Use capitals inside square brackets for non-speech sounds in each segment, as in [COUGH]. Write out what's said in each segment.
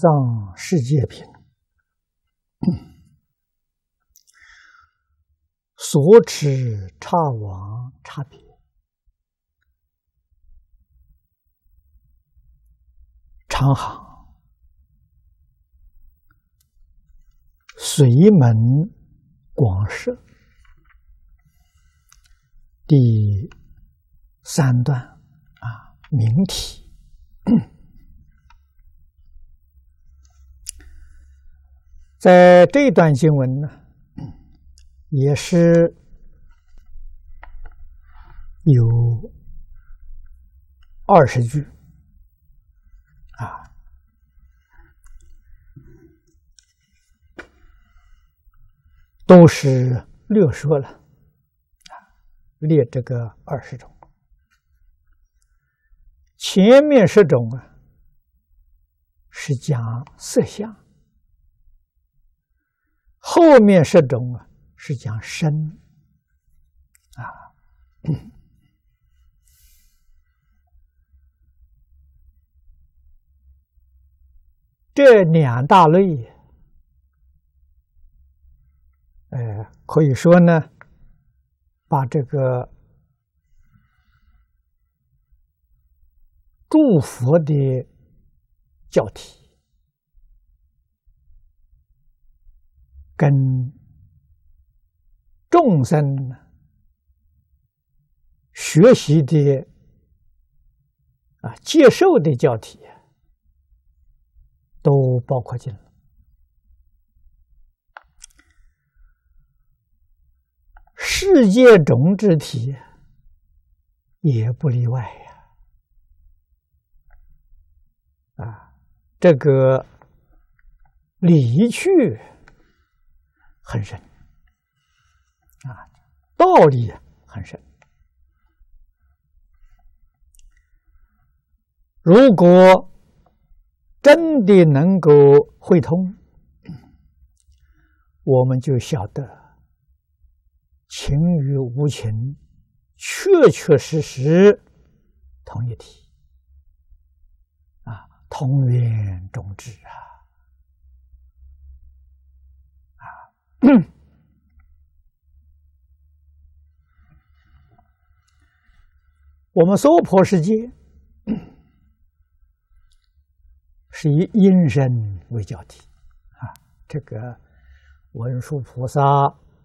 藏世界品，[CLEARS THROAT] 所持差往差别，长行随门广设，第三段啊，名体。在这段经文呢，也是有二十句啊，都是略说了啊，列这个二十种。前面十种啊，是讲色相。后面十种啊，是讲身啊，[COUGHS] 这两大类，哎，可以说呢，把这个祝福的教体。跟众生学习的啊，接受的教体，都包括进了。世界种子体也不例外呀。啊，这个离去。很深啊，道理很深。如果真的能够会通，我们就晓得情与无情，确确实实同一体啊，同源种止啊。[COUGHS] 我们娑婆世界 [COUGHS] 是以因身为教体啊，这个文殊菩萨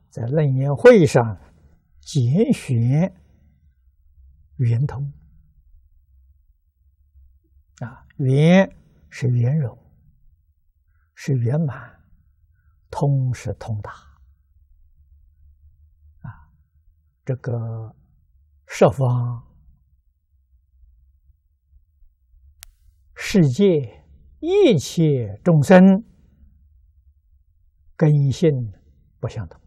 在楞严会上拣选圆通啊，圆是圆融，是圆满。通是通达，啊，这个十方世界一切众生根性不相同，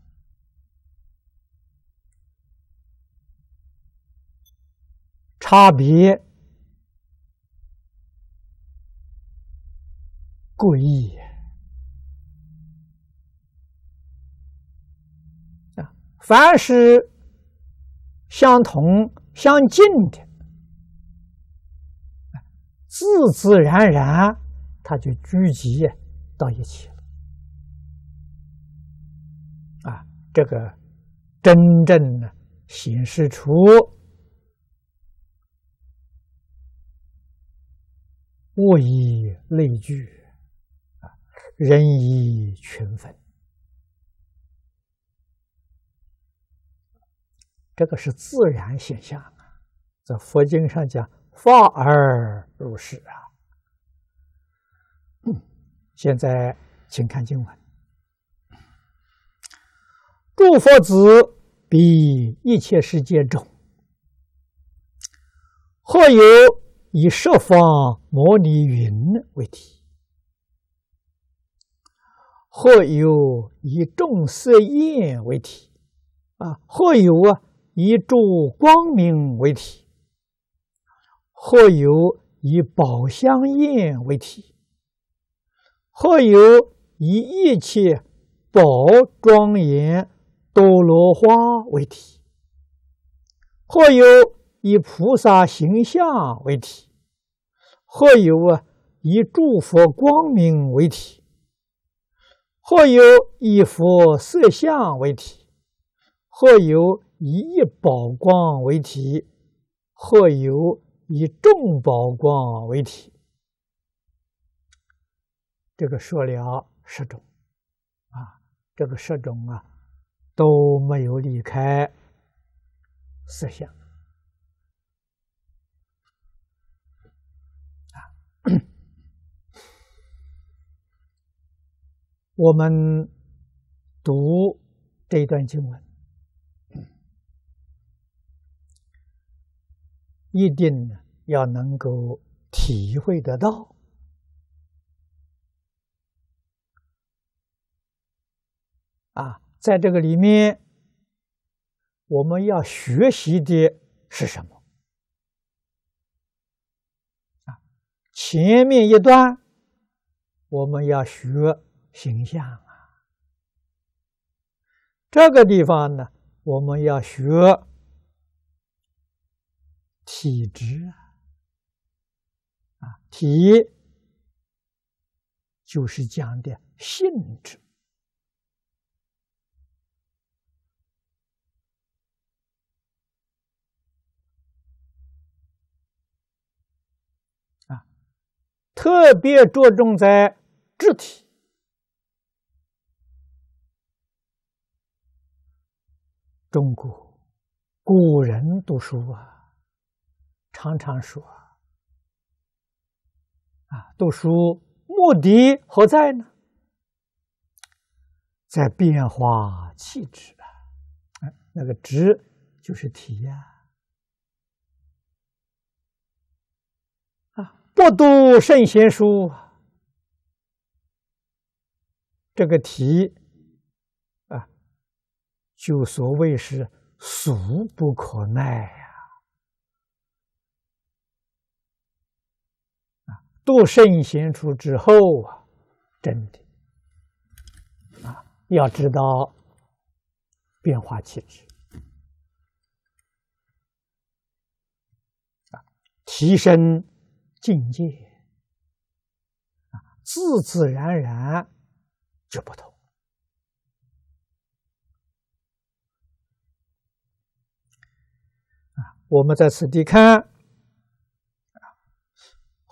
差别诡异。凡是相同相近的，自自然然，它就聚集到一起了。啊，这个真正的显示出物以类聚，啊，人以群分。这个是自然现象，在佛经上讲“法而入世”啊。现在请看经文：诸佛子，比一切世界中，或有以设方摩尼云为体，或有以众色焰为体，啊，或有啊。以诸光明为体，或有以宝相印为体，或有以一切宝庄严多罗花为体，或有以菩萨形象为体，或有啊以诸佛光明为体，或有以佛色相为体，或有。以一宝光为体，或有以众宝光为体，这个说了十种啊，这个十种啊都没有离开思想。啊。[COUGHS] 我们读这段经文。一定要能够体会得到啊！在这个里面，我们要学习的是什么？啊，前面一段我们要学形象啊，这个地方呢，我们要学。体质啊，啊，体就是讲的性质啊，特别着重在肢体。中国古人读书啊。常常说：“啊，读书目的何在呢？在变化气质啊，那个‘质’就是‘体呀。啊，不读圣贤书，这个‘题’啊，就所谓是俗不可耐。”度圣贤处之后啊，真的啊，要知道变化气质啊，提升境界啊，自自然然就不同啊。我们在此地看。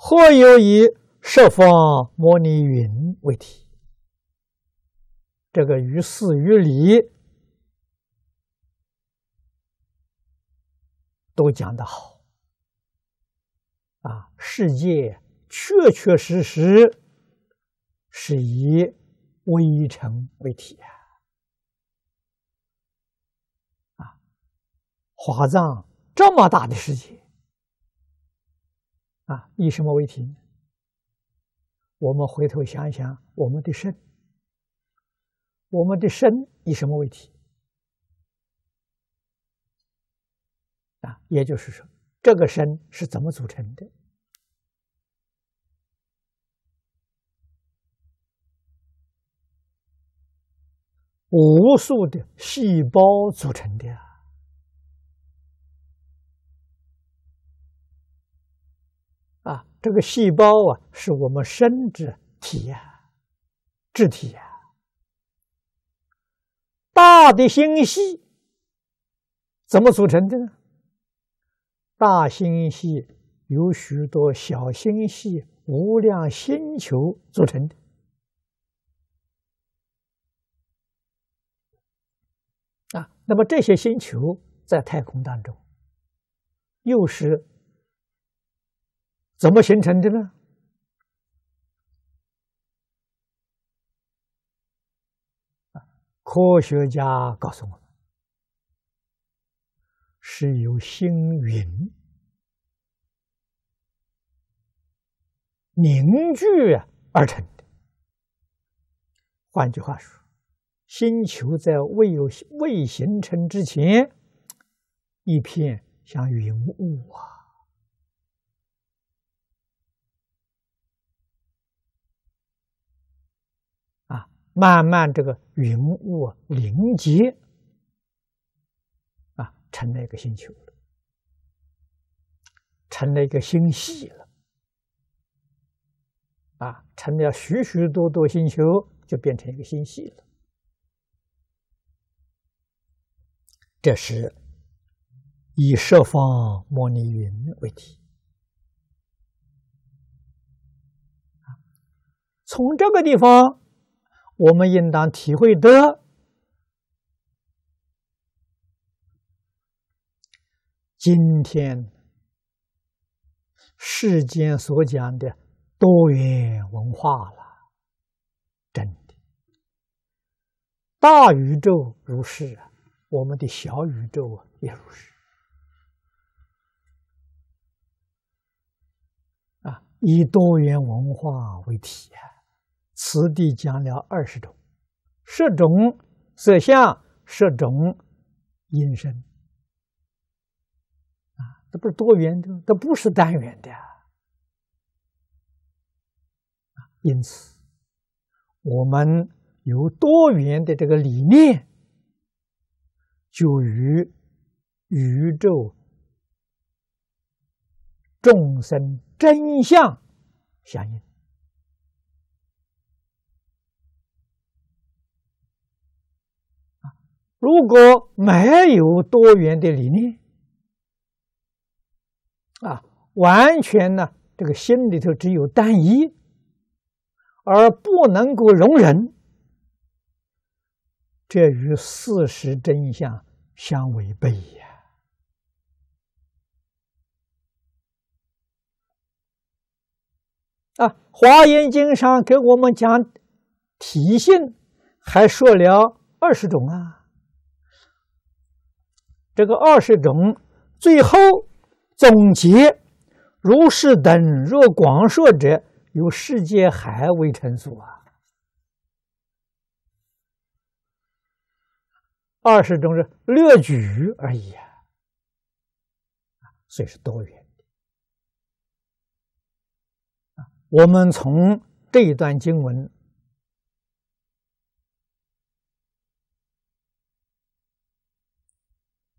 或有以设方摩尼云为题。这个于四于理都讲得好啊！世界确确实实是以微尘为体啊！啊，华藏这么大的世界。啊，以什么为题？我们回头想一想，我们的身，我们的身以什么为题？啊，也就是说，这个身是怎么组成的？无数的细胞组成的呀。这个细胞啊，是我们生殖体呀，肢体呀。大的星系怎么组成的呢？大星系由许多小星系、无量星球组成的。啊，那么这些星球在太空当中，又是？怎么形成的呢？科学家告诉我们，是由星云凝聚而成的。换句话说，星球在未有未形成之前，一片像云雾啊。慢慢，这个云雾凝结，啊，成了一个星球了，成了一个星系了，啊，成了许许多多星球，就变成一个星系了。这是以设方模拟云为题，从这个地方。我们应当体会的，今天世间所讲的多元文化了，真的，大宇宙如是啊，我们的小宇宙也如是啊，以多元文化为体啊。此地讲了二十种，十种色相，十种音声，啊，这不是多元的，这不是单元的啊。因此，我们有多元的这个理念，就与宇宙众生真相相应。如果没有多元的理念，啊，完全呢，这个心里头只有单一，而不能够容忍，这与事实真相相违背呀！啊，《华严经》上给我们讲体性，还说了二十种啊。这个二十种，最后总结，如是等若广说者，有世界海为成熟啊。二十种是略举而已啊，所以是多元的我们从这一段经文。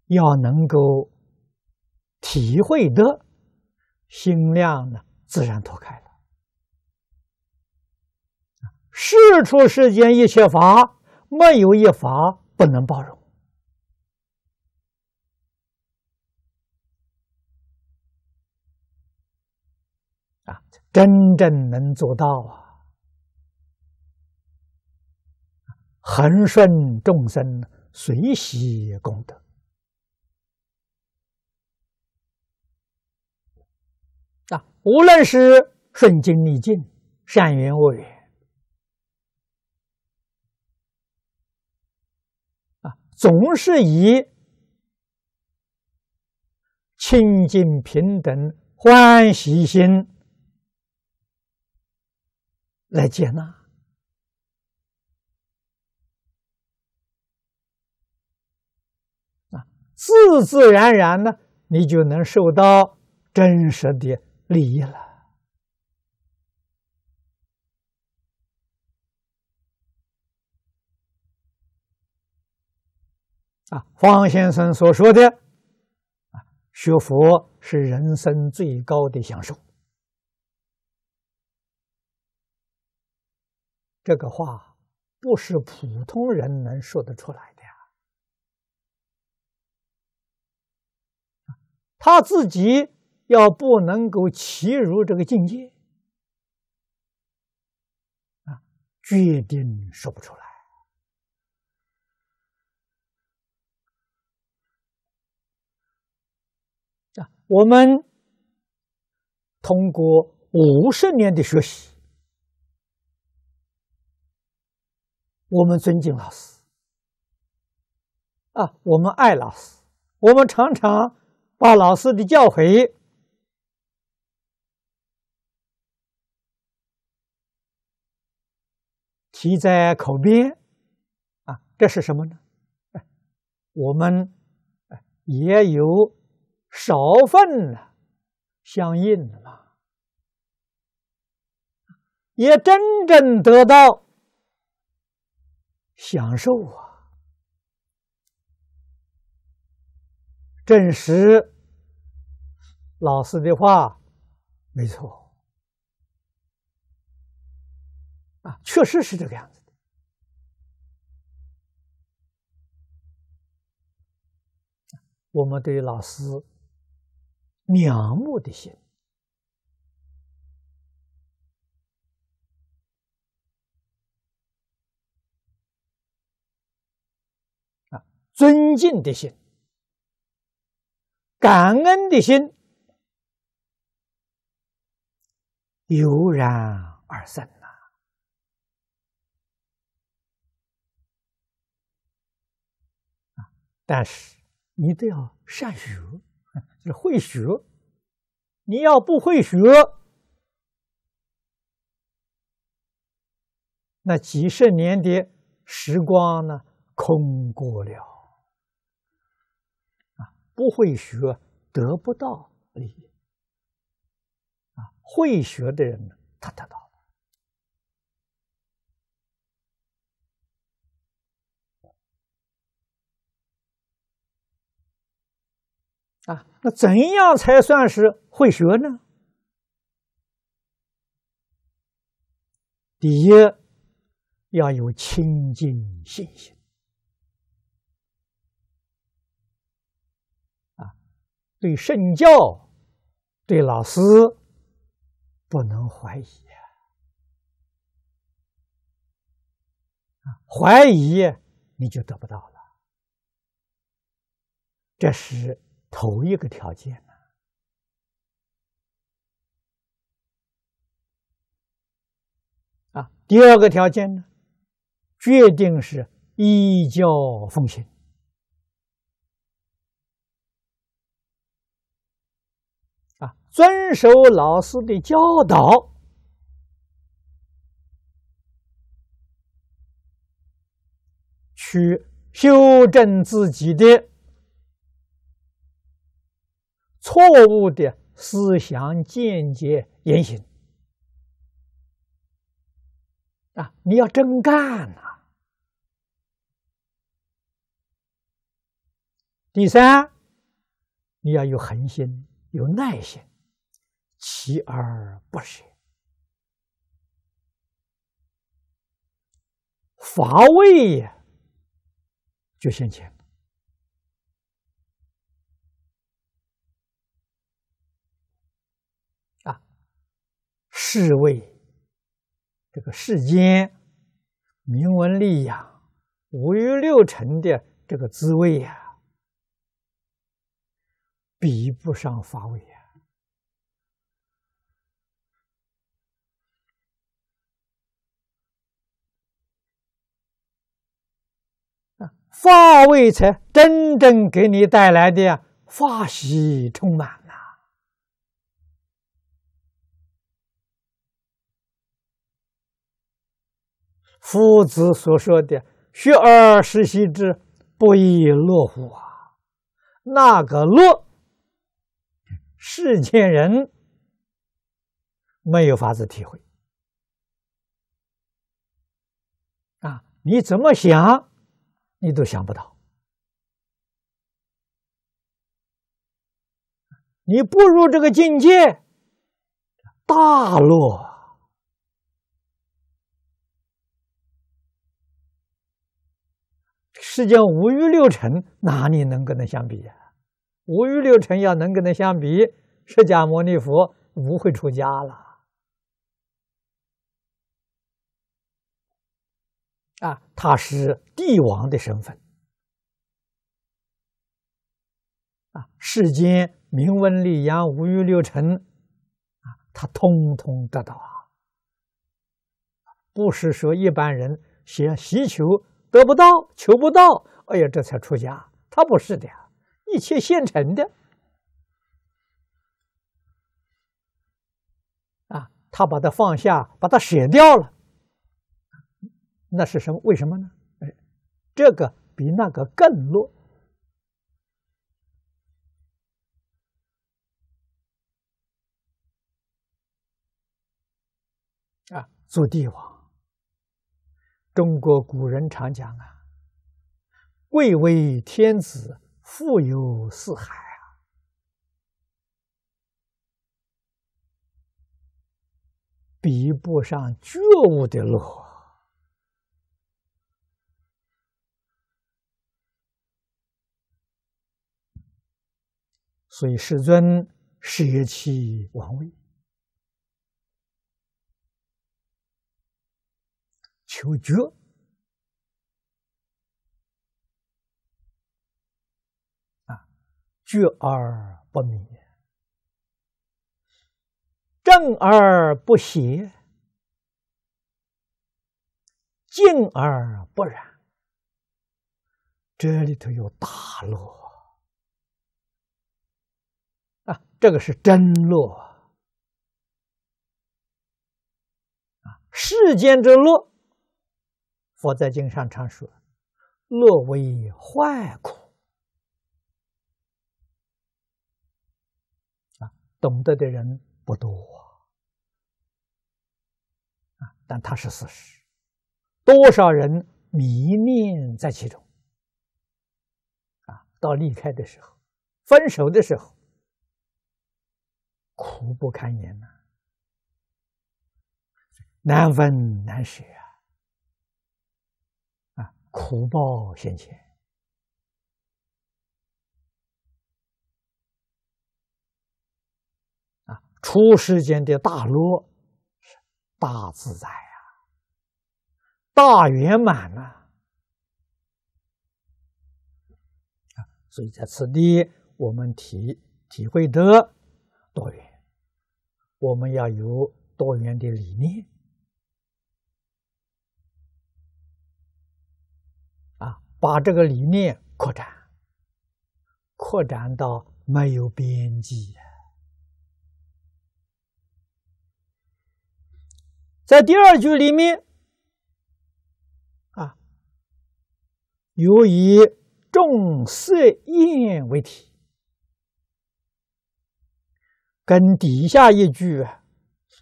要能够体会得，心量呢，自然脱开了。事出世间一切法，没有一法不能包容。啊，真正能做到啊，恒顺众生，随喜功德。无论是顺境逆境、善缘恶缘，啊，总是以清净平等欢喜心来接纳，啊，自自然然呢，你就能受到真实的。离了啊，方先生所说的啊，学佛是人生最高的享受，这个话不是普通人能说得出来的呀，他自己。要不能够齐入这个境界啊，决定说不出来。啊，我们通过五十年的学习，我们尊敬老师啊，我们爱老师，我们常常把老师的教诲。提在口边，啊，这是什么呢？我们也有少份了，相应的了，也真正得到享受啊！证实老师的话，没错。啊，确实是这个样子的。我们对老师仰慕的心，啊，尊敬的心，感恩的心，油然而生。但是你都要善学，[LAUGHS] 就是会学。你要不会学，那几十年的时光呢，空过了。啊，不会学得不到利益。啊，会学的人呢，他得到。那怎样才算是会学呢？第一，要有清净信心啊，对圣教、对老师不能怀疑啊，怀疑你就得不到了。这时。头一个条件嘛，啊，第二个条件呢，决定是依教奉行，啊，遵守老师的教导，去修正自己的。错误的思想、见解、言行啊！你要真干呐。第三，你要有恒心，有耐心，锲而不舍。乏味呀，就先前。世卫这个世间名闻利养、五欲六尘的这个滋味呀，比不上法味啊！啊，法味才真正给你带来的法喜充满。夫子所说的“学而时习之，不亦乐乎”啊，那个乐，世间人没有法子体会啊！你怎么想，你都想不到，你不入这个境界，大乐。世间无欲六尘，哪里能跟他相比呀？无欲六尘要能跟他相比，释迦牟尼佛不会出家了。啊，他是帝王的身份。啊，世间名闻利养、无欲六尘，啊，他通通得到啊。不是说一般人想祈求。得不到，求不到，哎呀，这才出家。他不是的，一切现成的，啊，他把它放下，把它舍掉了，那是什么？为什么呢？哎，这个比那个更落，啊，做帝王。中国古人常讲啊，“贵为天子，富有四海啊，比不上觉悟的路。”所以，世尊舍弃王位。求觉，啊，绝而不迷，正而不邪，静而不染。这里头有大乐啊，这个是真乐。世间之乐佛在经上常说：“乐为坏苦。”啊，懂得的人不多啊，但它是事实。多少人迷恋在其中啊，到离开的时候、分手的时候，苦不堪言呐，难分难舍。苦报现前啊，出世间的大乐，大自在呀，大圆满呐、啊！所以在此地，我们体体会的多元，我们要有多元的理念。把这个理念扩展，扩展到没有边际。在第二句里面，啊，由以众色眼为体，跟底下一句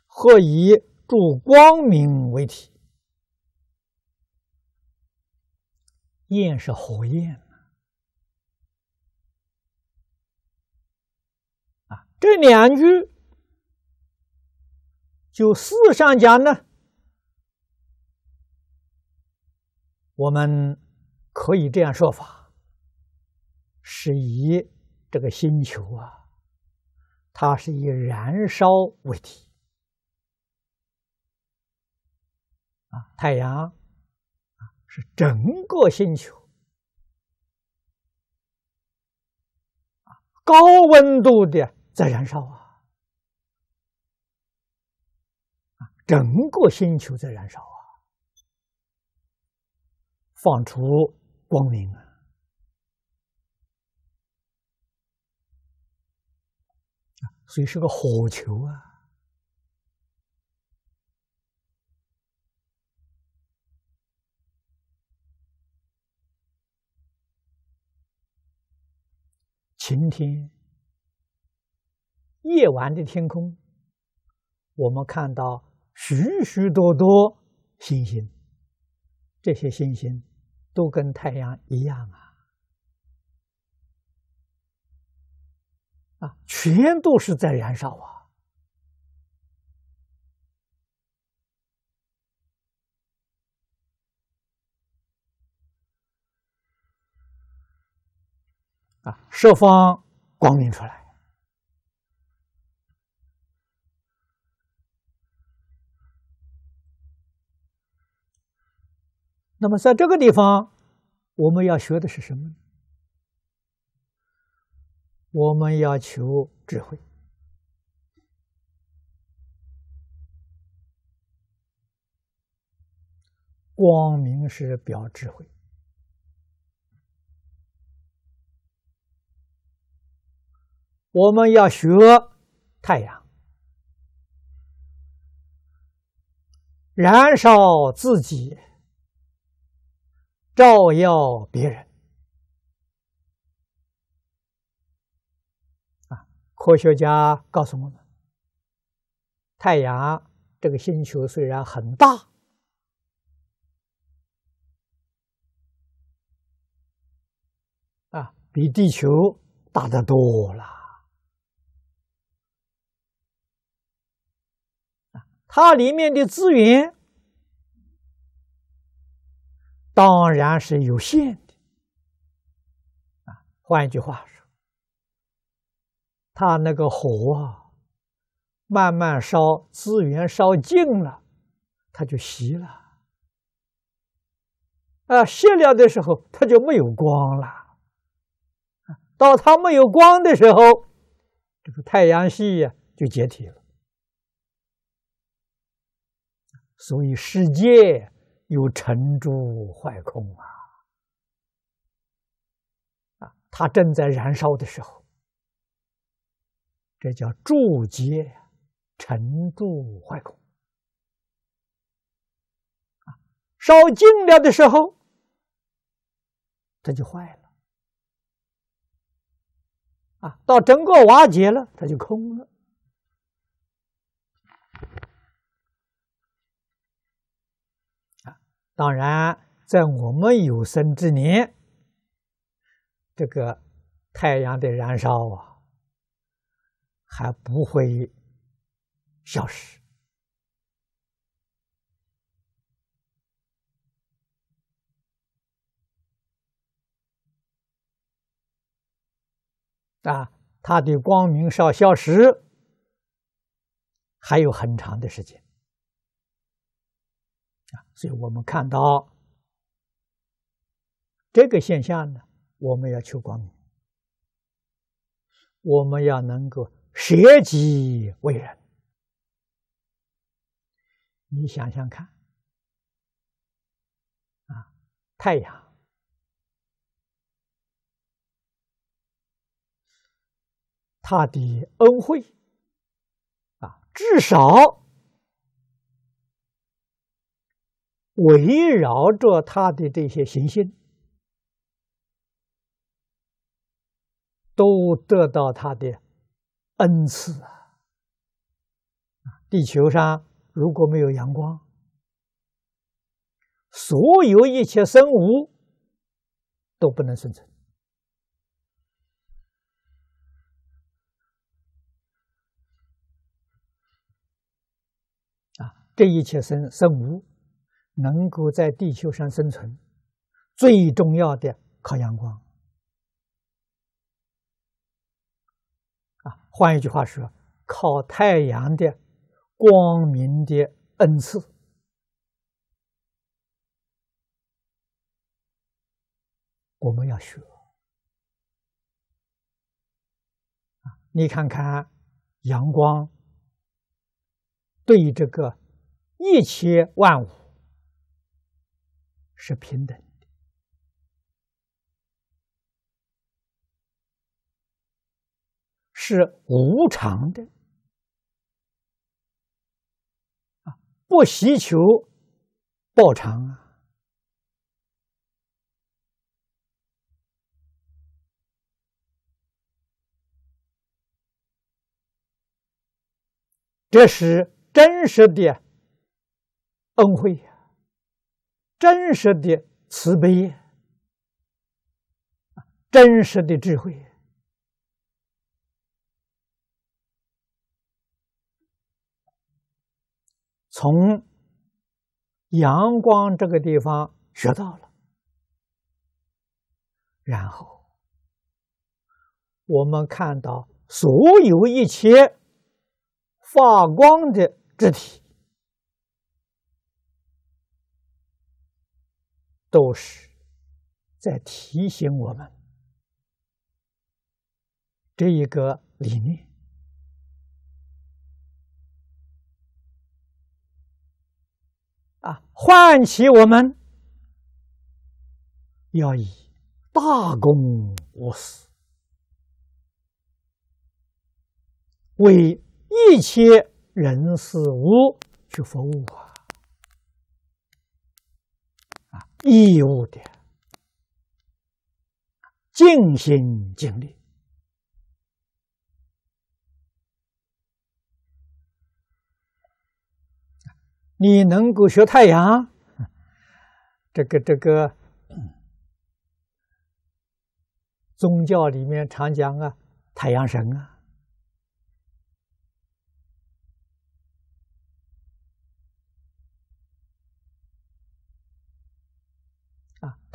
或以助光明为体。焰是火焰啊，这两句就字上讲呢，我们可以这样说法：是以这个星球啊，它是以燃烧为题。太阳。是整个星球啊，高温度的在燃烧啊，啊，整个星球在燃烧啊，放出光明啊，啊，所以是个火球啊。晴天，夜晚的天空，我们看到许许多多星星，这些星星都跟太阳一样啊，啊，全都是在燃烧啊。啊，设方光明出来。那么，在这个地方，我们要学的是什么？我们要求智慧，光明是表智慧。我们要学太阳，燃烧自己，照耀别人。啊，科学家告诉我们，太阳这个星球虽然很大，啊，比地球大得多了。它里面的资源当然是有限的啊。换一句话说，它那个火啊，慢慢烧，资源烧尽了，它就熄了。啊，熄了的时候，它就没有光了。到它没有光的时候，这个太阳系呀就解体了。所以世界有成住坏空啊，啊，它正在燃烧的时候，这叫住劫，成住坏空。啊，烧尽了的时候，它就坏了。啊，到整个瓦解了，它就空了。当然，在我们有生之年，这个太阳的燃烧啊，还不会消失。啊，它的光明少消失，还有很长的时间。所以我们看到这个现象呢，我们要求光明，我们要能够舍己为人。你想想看，啊，太阳它的恩惠啊，至少。围绕着它的这些行星，都得到它的恩赐啊！地球上如果没有阳光，所有一切生物都不能生存啊！这一切生生物。能够在地球上生存，最重要的靠阳光。啊，换一句话说，靠太阳的光明的恩赐，我们要学。啊，你看看阳光对这个一切万物。是平等的，是无常的啊！不希求报偿啊！这是真实的恩惠呀！真实的慈悲，真实的智慧，从阳光这个地方学到了。然后，我们看到所有一切发光的肢体。都是在提醒我们这一个理念啊，唤起我们要以大公无私为一切人事物去服务啊。义务的，尽心尽力。你能够学太阳，这 [LAUGHS] 个这个，宗教里面常讲啊，太阳神啊。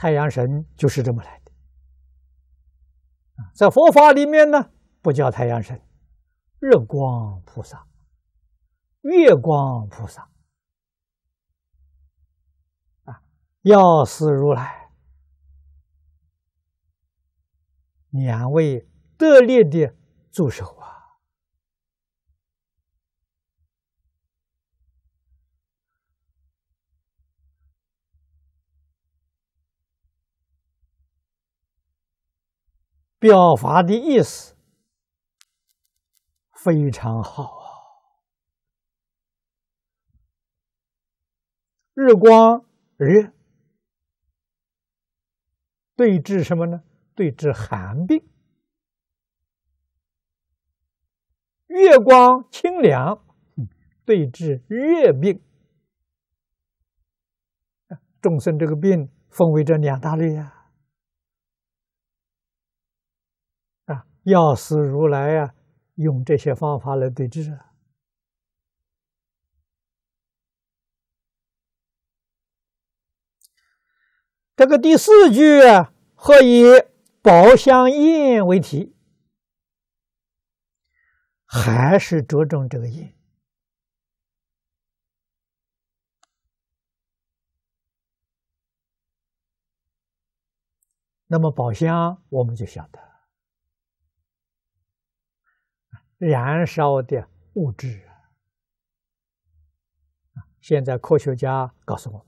太阳神就是这么来的，在佛法里面呢，不叫太阳神，日光菩萨、月光菩萨，啊，药师如来两位得力的助手啊。表达的意思非常好啊！日光日对治什么呢？对治寒病；月光清凉，对治月病。众生这个病分为这两大类呀。要死如来啊！用这些方法来对治啊！这个第四句，何以宝香印为题？还是着重这个印。那么宝箱，我们就晓得。燃烧的物质现在科学家告诉我们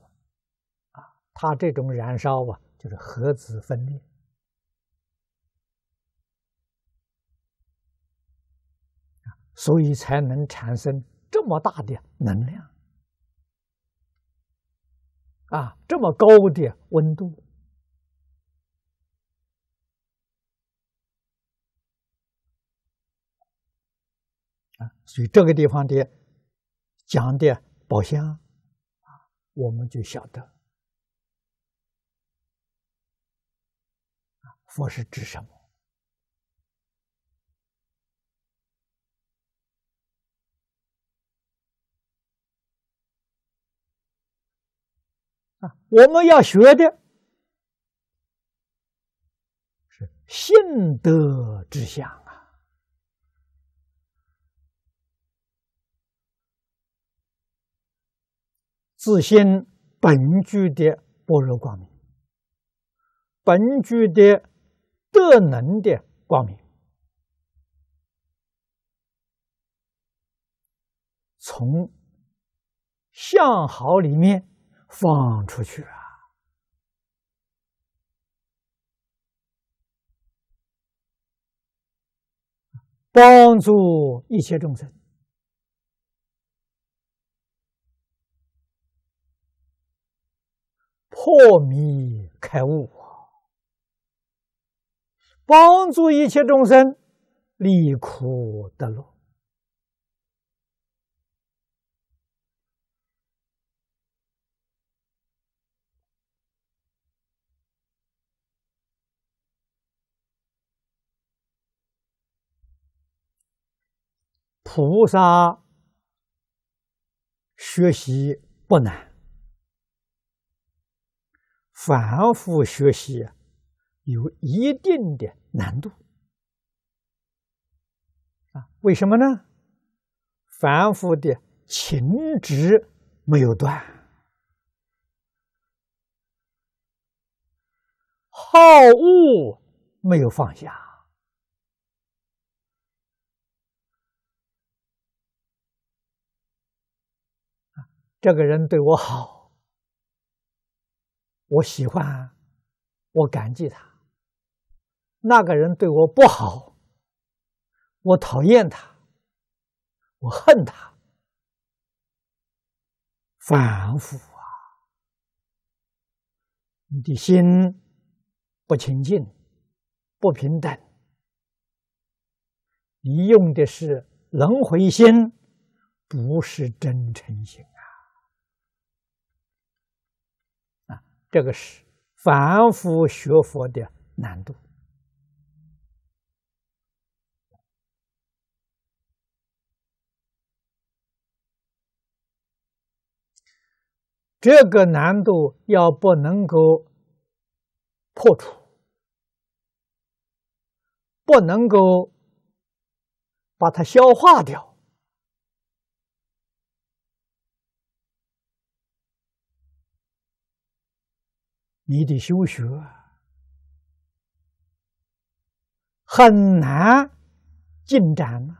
啊，它这种燃烧啊，就是核子分裂所以才能产生这么大的能量啊，这么高的温度。所以这个地方的讲的宝箱啊，我们就晓得佛是指什么啊？我们要学的是信德之相。自心本具的般若光明，本具的德能的光明，从相好里面放出去啊，帮助一切众生。破迷开悟，帮助一切众生离苦得乐。菩萨学习不难。反复学习有一定的难度啊？为什么呢？反复的情执没有断，好恶没有放下这个人对我好。我喜欢，我感激他。那个人对我不好，我讨厌他，我恨他，反复啊！你的心不清净，不平等。你用的是轮回心，不是真诚心。这个是凡夫学佛的难度，这个难度要不能够破除，不能够把它消化掉。你的修学很难进展，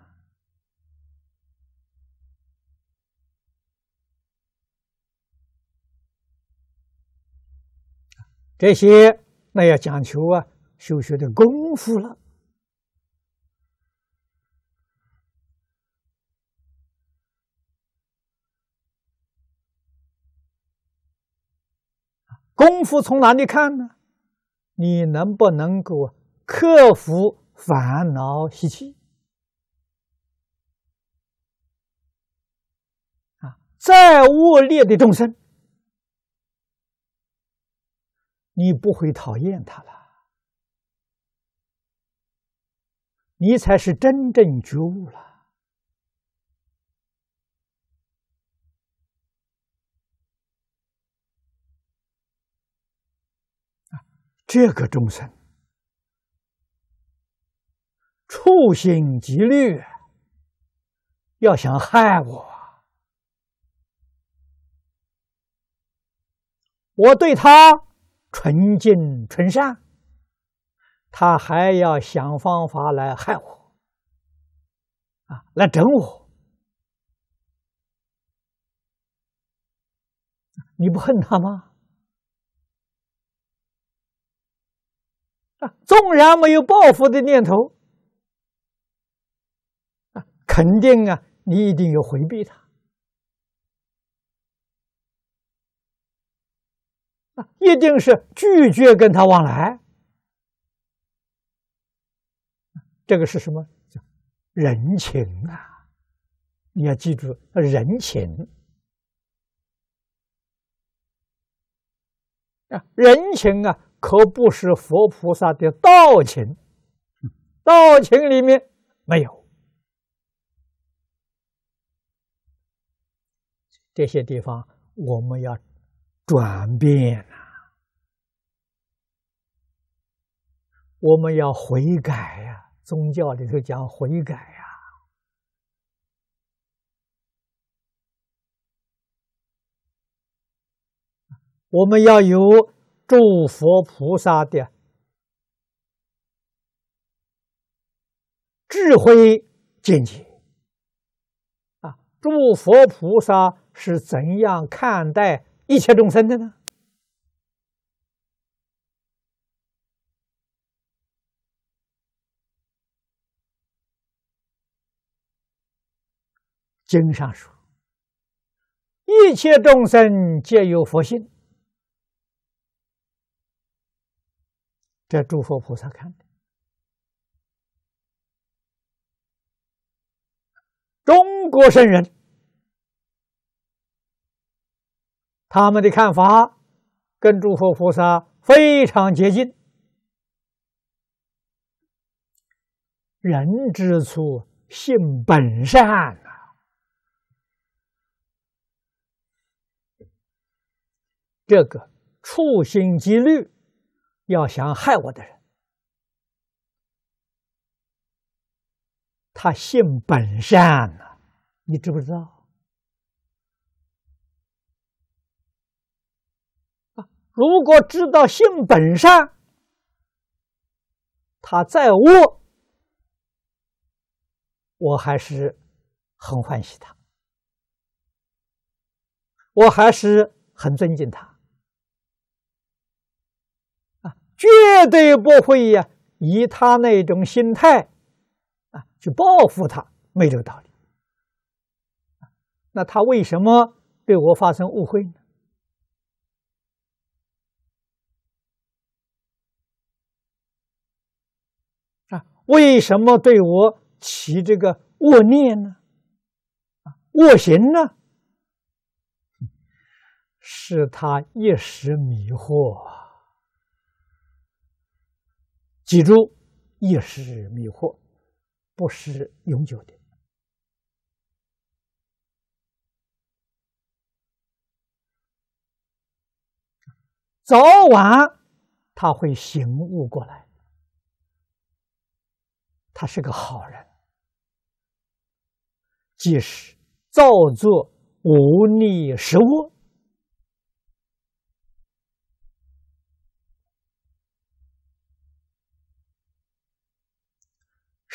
这些那要讲求啊，修学的功夫了。功夫从哪里看呢？你能不能够克服烦恼习气？啊，再恶劣的众生，你不会讨厌他了，你才是真正觉悟了。这个众生处心积虑，要想害我，我对他纯净纯善，他还要想方法来害我，啊，来整我，你不恨他吗？[LAUGHS] 纵然没有报复的念头，啊，肯定啊，你一定有回避他，一定是拒绝跟他往来。这个是什么？叫人情啊！你要记住，人情啊，人情啊。可不是佛菩萨的道情，[LAUGHS] 道情里面没有这些地方，我们要转变啊！我们要悔改呀，宗教里头讲悔改呀，我们要有。诸佛菩萨的智慧境界啊！诸佛菩萨是怎样看待一切众生的呢？经上说：“一切众生皆有佛性。”在诸佛菩萨看的，中国圣人他们的看法跟诸佛菩萨非常接近。人之初，性本善啊，这个处心积虑。要想害我的人，他性本善呢，你知不知道？啊，如果知道性本善，他再恶，我还是很欢喜他，我还是很尊敬他。绝对不会呀！以他那种心态啊，去报复他，没这个道理。那他为什么对我发生误会呢？啊，为什么对我起这个恶念呢？啊，恶行呢？是他一时迷惑。记住，一时迷惑，不是永久的，早晚他会醒悟过来。他是个好人，即使造作无立食物。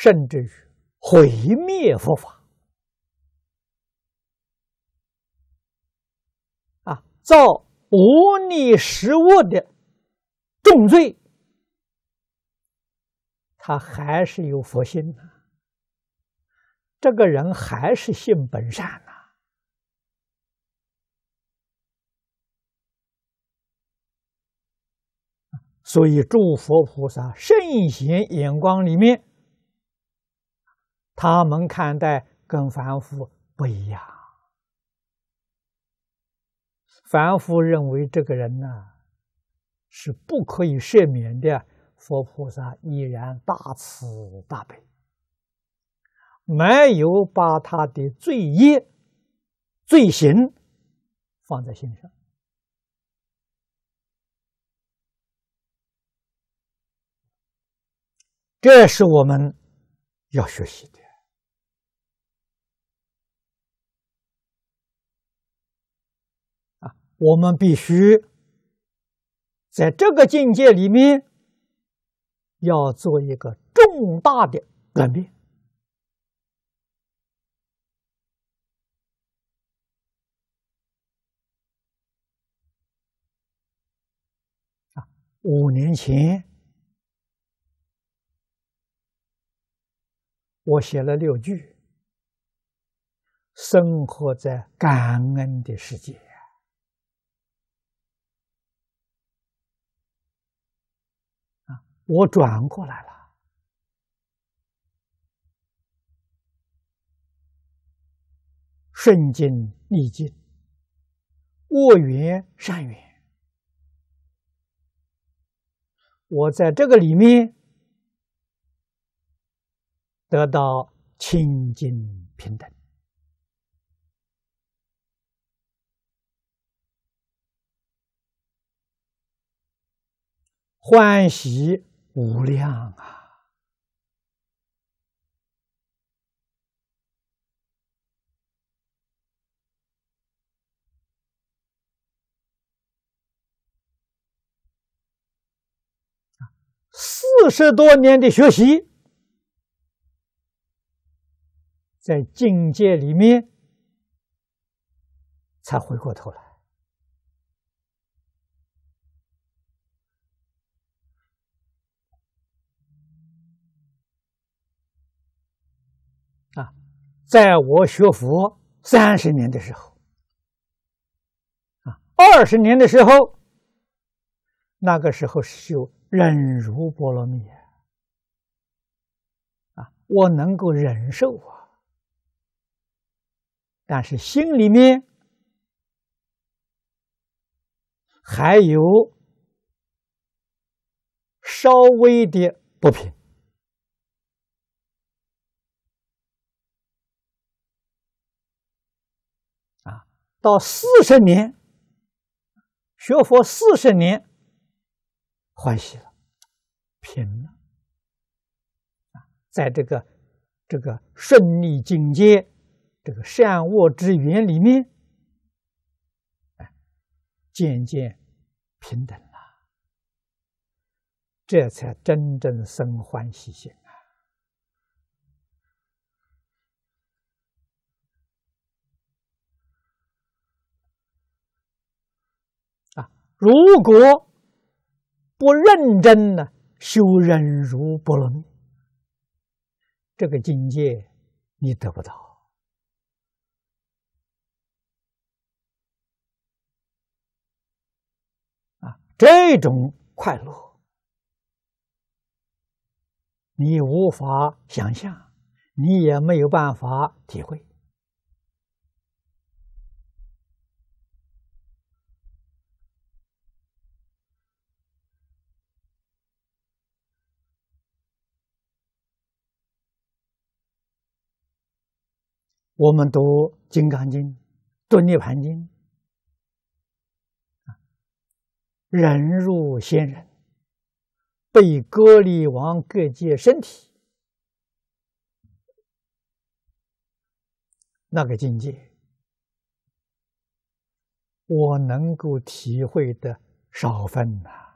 甚至于毁灭佛法啊，造无逆十恶的重罪，他还是有佛心的。这个人还是性本善呐，所以诸佛菩萨圣贤眼光里面。他们看待跟凡夫不一样。凡夫认为这个人呢是不可以赦免的，佛菩萨依然大慈大悲，没有把他的罪业、罪行放在心上。这是我们要学习的。我们必须在这个境界里面要做一个重大的转变啊！五年前我写了六句：“生活在感恩的世界。”我转过来了，顺境逆境，恶缘善缘，我在这个里面得到清净平等欢喜。无量啊！四十多年的学习，在境界里面才回过头来。在我学佛三十年的时候，啊，二十年的时候，那个时候是修忍辱波罗蜜，啊，我能够忍受啊，但是心里面还有稍微的不平。到四十年，学佛四十年，欢喜了，平了，在这个这个顺利境界，这个善恶之缘里面，渐渐平等了，这才真正生欢喜心。如果不认真呢，修忍辱不蜜，这个境界你得不到啊！这种快乐，你无法想象，你也没有办法体会。我们读《金刚经》《顿涅盘经》，人入仙人，被隔离王各界身体，那个境界，我能够体会的少分呐。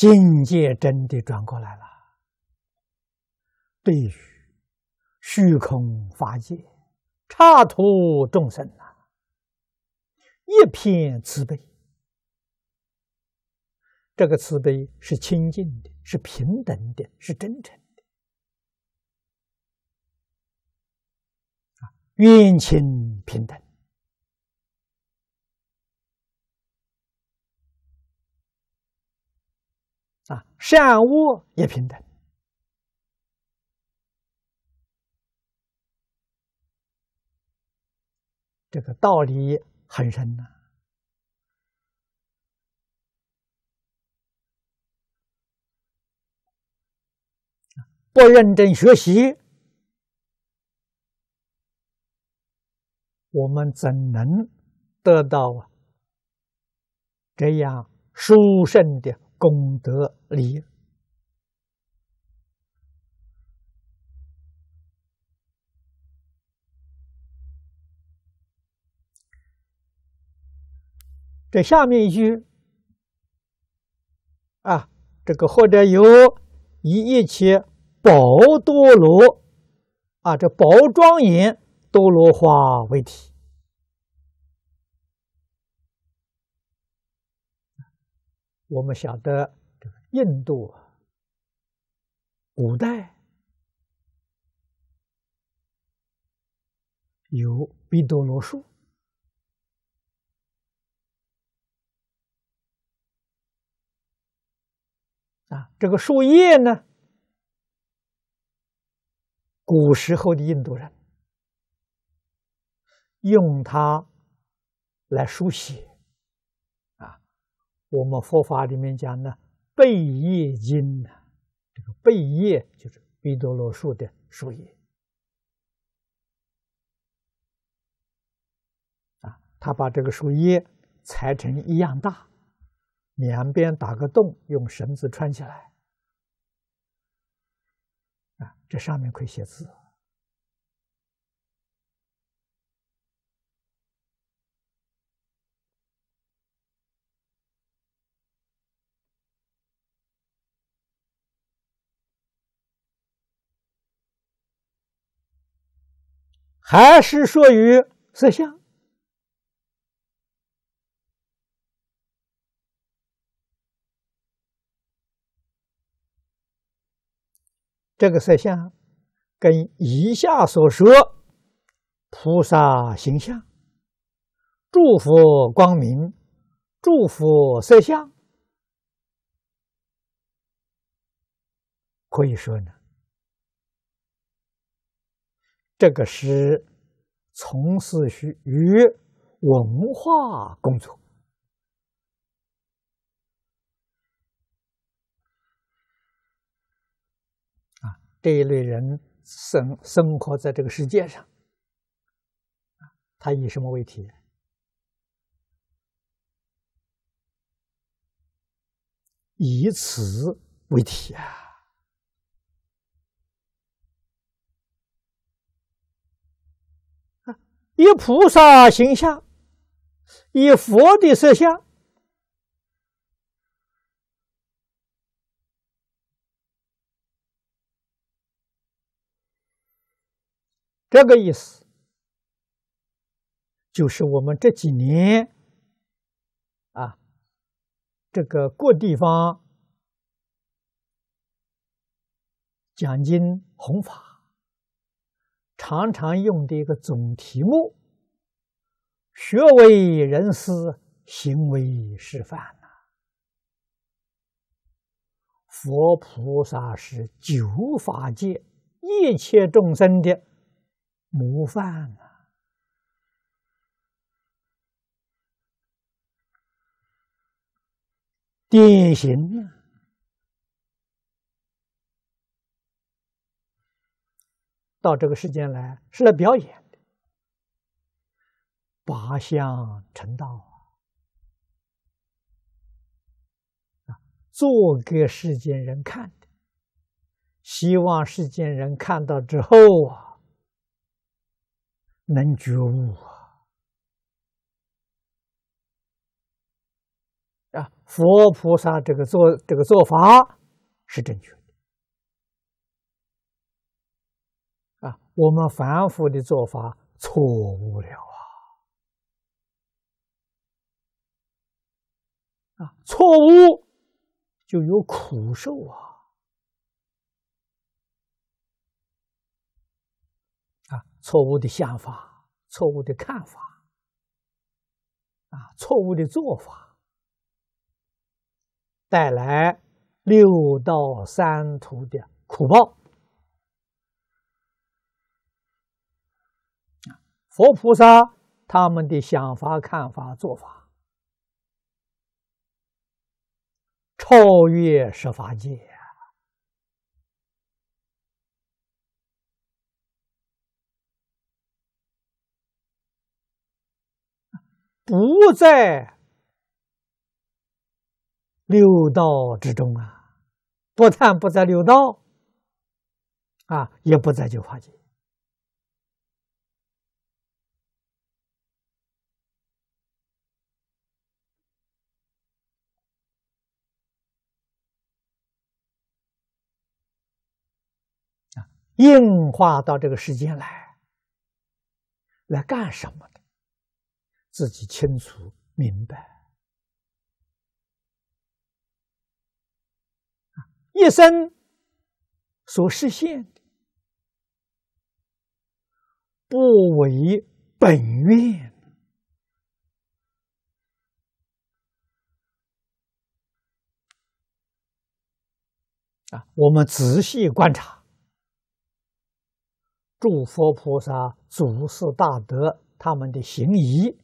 境界真的转过来了，对虚空法界、刹土众生啊，一片慈悲。这个慈悲是清净的，是平等的，是真诚的啊，冤亲平等。善恶也平等，这个道理很深呐。不认真学习，我们怎能得到啊？这样殊胜的。功德力，这下面一句啊，这个或者有以一切宝多罗啊，这宝庄严多罗花为题。我们晓得，印度古代有毕多罗树啊，这个树叶呢，古时候的印度人用它来书写。我们佛法里面讲呢，贝叶经呢，这个贝叶就是毕多罗树的树叶啊，他把这个树叶裁成一样大，两边打个洞，用绳子穿起来啊，这上面可以写字。还是说于色相，这个色相跟以下所说菩萨形象、祝福光明、祝福色相，可以说呢。这个是从事于与文化工作啊，这一类人生生活在这个世界上，他以什么为题？以此为题啊。以菩萨形象，以佛的色相，这个意思就是我们这几年啊，这个各地方讲经弘法。常常用的一个总题目：学为人师，行为示范佛菩萨是九法界一切众生的模范典型呀。到这个世间来是来表演的，拔香成道啊，做给世间人看的，希望世间人看到之后啊，能觉悟啊，佛菩萨这个做这个做法是正确。我们反腐的做法错误了啊！啊，错误就有苦受啊！啊，错误的想法、错误的看法、啊，错误的做法，带来六道三途的苦报。佛菩萨他们的想法、看法、做法超越十法界不在六道之中啊，不但不在六道啊，也不在九法界。硬化到这个世间来，来干什么的？自己清楚明白。一生所实现，不违本愿。啊，我们仔细观察。诸佛菩萨、祖师大德他们的行仪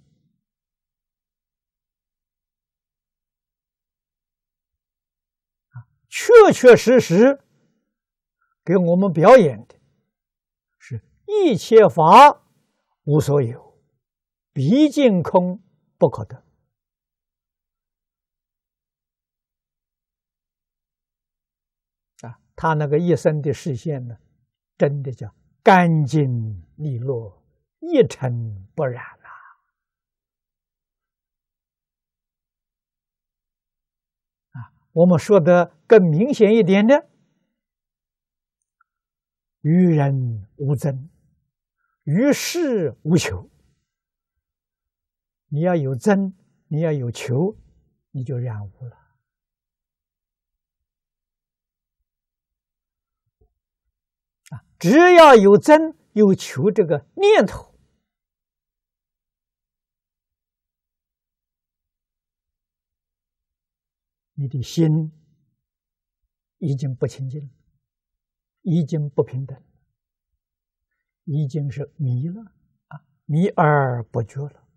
确确实实给我们表演的是：一切法无所有，毕竟空不可得啊。他那个一生的视线呢，真的叫。干净利落，一尘不染了。啊，我们说的更明显一点的，与人无争，与世无求。你要有争，你要有求，你就染污了。只要有增有求这个念头，你的心已经不清净，了，已经不平等，已经是迷了啊，迷而不觉了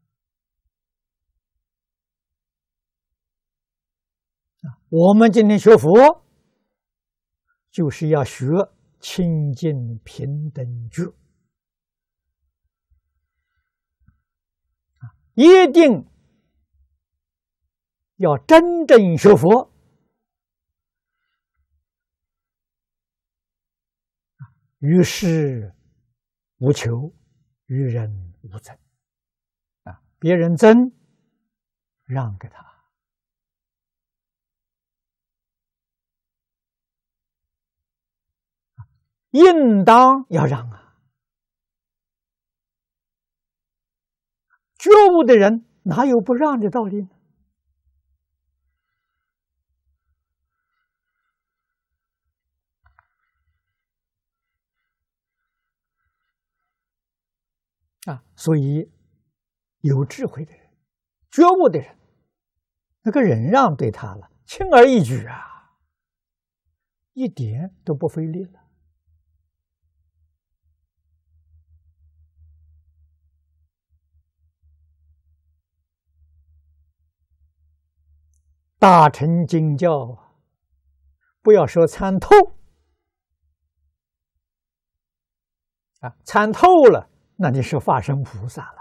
啊。我们今天学佛，就是要学。清净平等住一定要真正学佛，于事无求，与人无争啊，别人争，让给他。应当要让啊！觉悟的人哪有不让的道理呢？啊，所以有智慧的人、觉悟的人，那个忍让对他了，轻而易举啊，一点都不费力了。大乘经教，不要说参透啊，参透了，那你是化身菩萨了。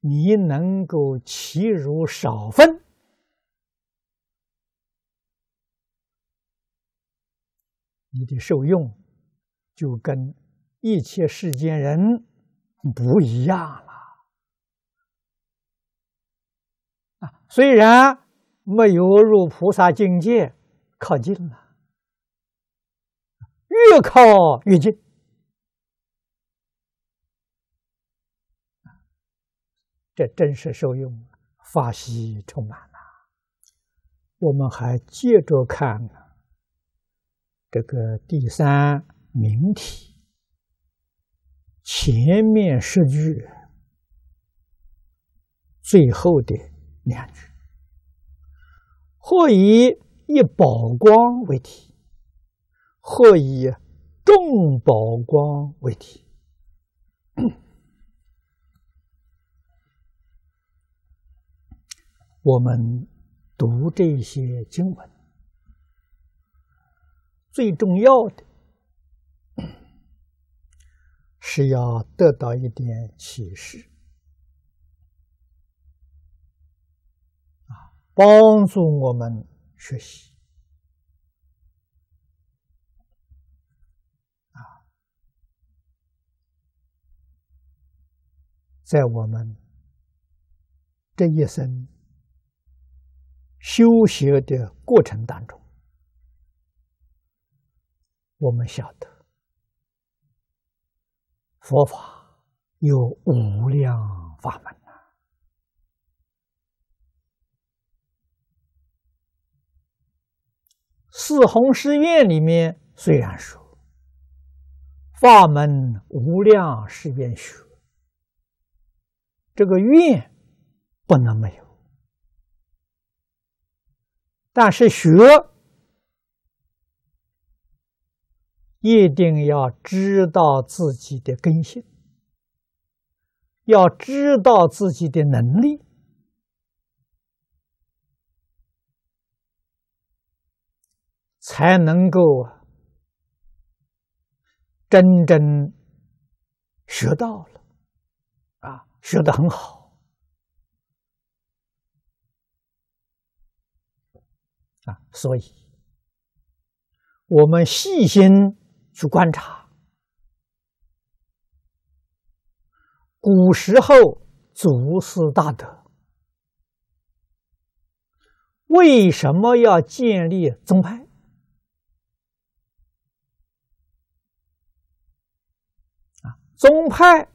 你能够其如少分，你的受用就跟一切世间人不一样了。虽然没有入菩萨境界，靠近了，越靠越近，这真是受用法喜充满了。我们还接着看这个第三名题，前面十句最后的。两句，或以一宝光为题，或以众宝光为题。我们读这些经文，最重要的是要得到一点启示。帮助我们学习啊，在我们这一生修学的过程当中，我们晓得佛法有无量法门。四弘誓愿里面，虽然说法门无量誓愿学，这个愿不能没有，但是学一定要知道自己的根性，要知道自己的能力。才能够真正学到了啊，学得很好啊，所以我们细心去观察，古时候祖师大德为什么要建立宗派？宗派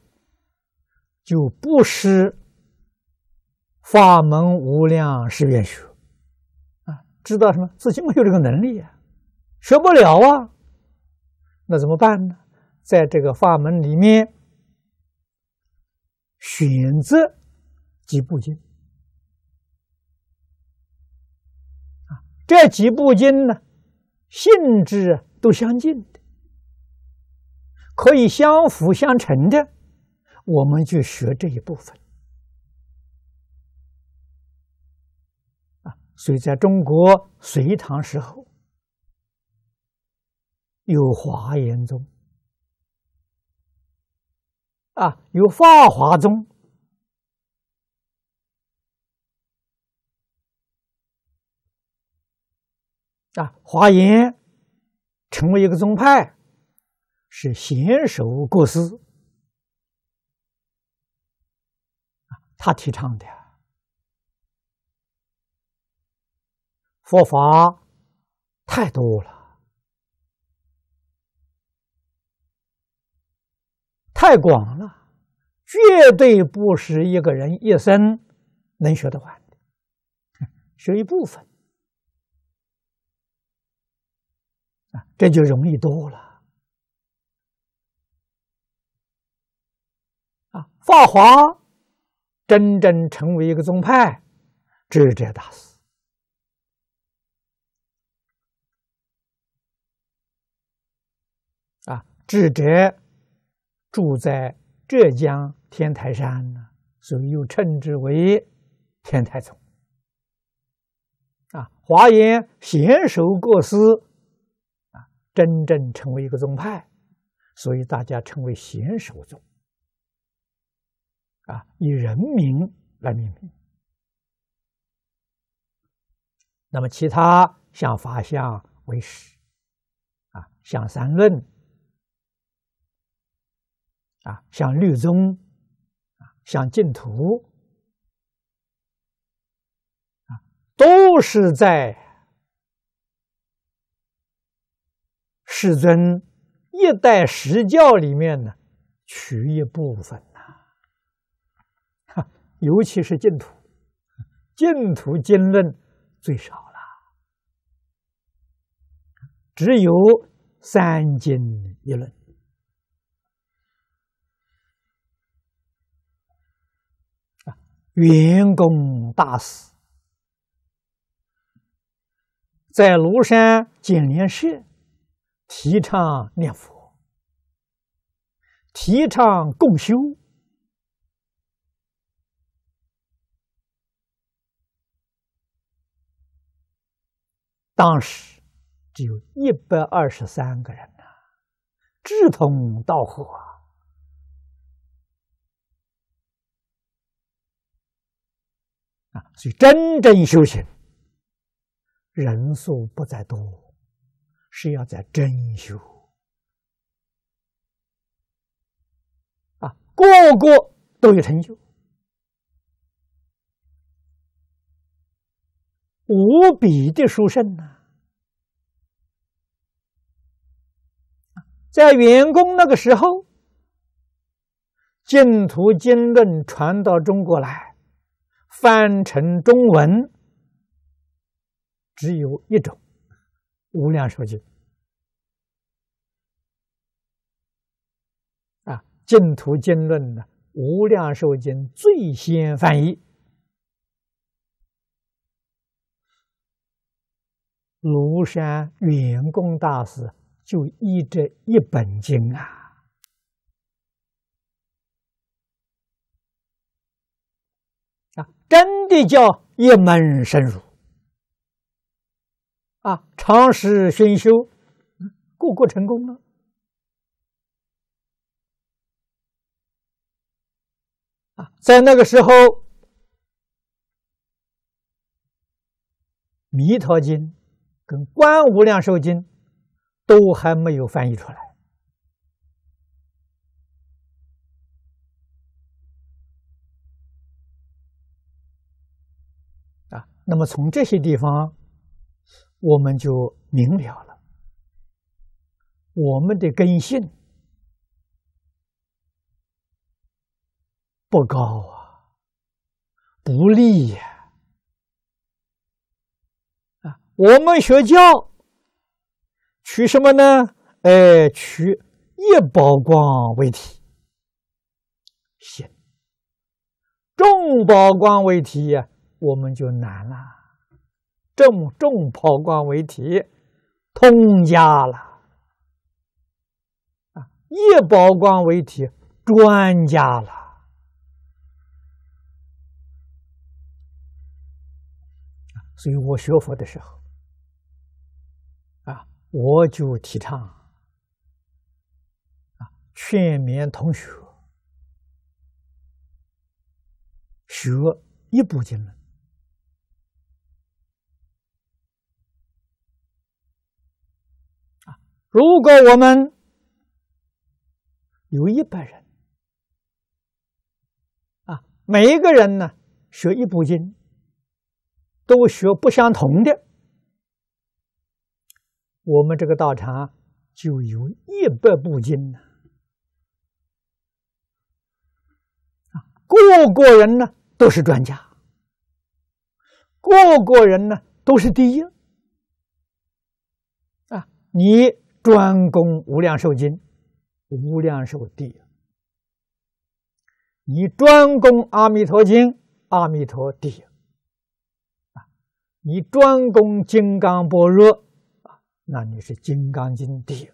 就不失法门无量十遍学啊，知道什么自己没有这个能力啊，学不了啊，那怎么办呢？在这个法门里面选择几部经啊，这几部经呢性质都相近的。可以相辅相成的，我们就学这一部分，啊，所以在中国隋唐时候有华严宗，啊，有法华宗，啊，华严成为一个宗派。是携手过思他提倡的佛法太多了，太广了，绝对不是一个人一生能学得完的，学一部分这就容易多了。法华真正成为一个宗派，智者大师啊，智者住在浙江天台山呢，所以又称之为天台宗。啊，华严贤首各师啊，真正成为一个宗派，所以大家称为贤首宗。啊，以人名来命名。那么，其他像法相为师，啊，像三论，啊，像律宗，啊，像净土，啊，都是在世尊一代十教里面呢，取一部分。尤其是净土，净土经论最少了，只有三经一论啊。圆公大师在庐山简莲社提倡念佛，提倡共修。当时只有一百二十三个人呐，志同道合啊，所以真正修行人数不在多，是要在真修啊，个个都有成就。无比的殊胜呐！在元工那个时候，净土经论传到中国来，翻成中文，只有一种《无量寿经》啊，《净土经论》的《无量寿经》最先翻译。庐山远公大师就译这一本经啊，啊，真的叫一门深入啊，长时熏修，个个成功了啊！在那个时候，《弥陀经》。跟《观无量寿经》都还没有翻译出来啊！那么从这些地方，我们就明了了，我们的根性不高啊，不利呀。我们学教取什么呢？哎，取一宝光为体，行；众宝光为体，我们就难了。重重宝光为体，通家了；啊，一宝光为体，专家了。所以我学佛的时候。我就提倡啊，全勉同学学一部经论，啊。如果我们有一百人啊，每一个人呢学一部经，都学不相同的。我们这个道场就有一百部经呢，啊，个个人呢都是专家，个个人呢都是第一，啊，你专攻无量寿经，无量寿地；你专攻阿弥陀经，阿弥陀地；啊，你专攻金刚般若。那你是金刚经第一，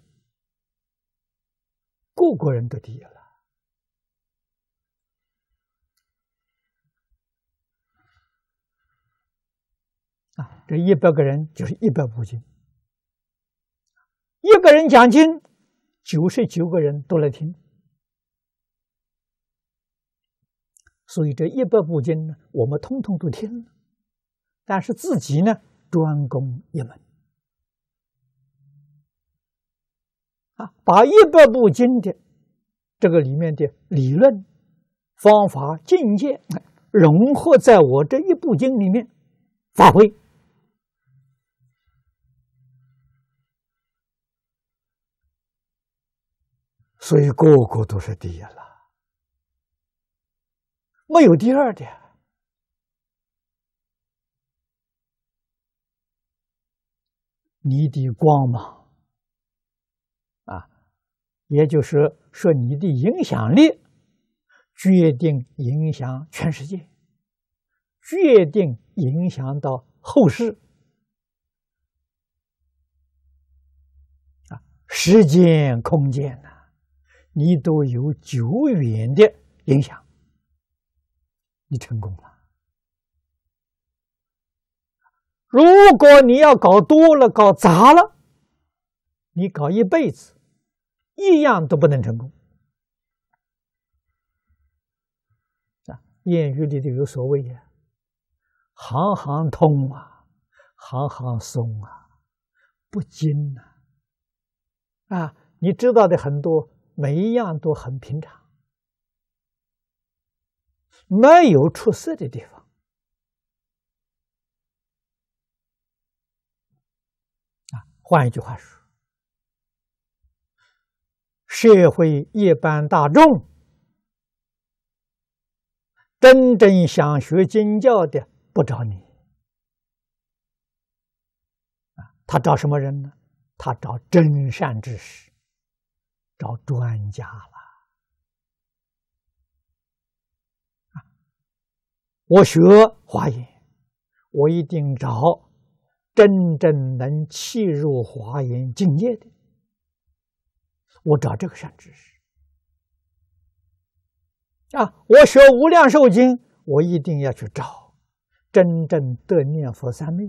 各国人都第一了啊！这一百个人就是一百部经，一个人讲经，九十九个人都来听，所以这一百部经呢，我们通通都听了，但是自己呢，专攻一门。啊，把一百部经的这个里面的理论、方法、境界融合在我这一部经里面发挥，所以个个都是第一了，没有第二的。你的光芒。也就是说，你的影响力决定影响全世界，决定影响到后世啊，时间、空间呢，你都有久远的影响。你成功了，如果你要搞多了、搞砸了，你搞一辈子。一样都不能成功，啊！谚语里头有所谓呀，“行行通啊，行行松啊，不精啊。”啊，你知道的很多，每一样都很平常，没有出色的地方。啊，换一句话说。社会一般大众真正想学经教的不找你啊，他找什么人呢？他找真善知识，找专家了啊！我学华严，我一定找真正能契入华严境界的。我找这个善知识啊！我学《无量寿经》，我一定要去找真正的念佛三昧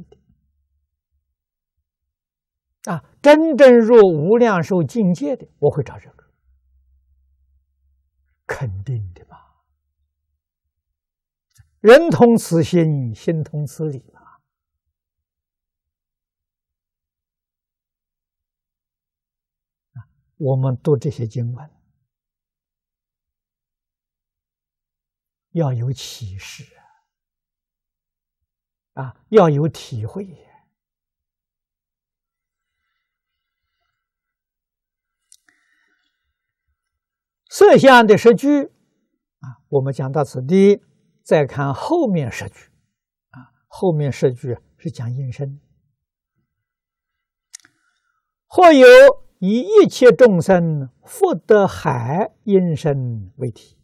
的啊！真正入无量寿境界的，我会找这个，肯定的吧？人同此心，心同此理。我们读这些经文要有启示啊，要有体会。色相的十句啊，我们讲到此地，再看后面十句啊，后面十句是讲阴身，或有。以一切众生福德海因身为体，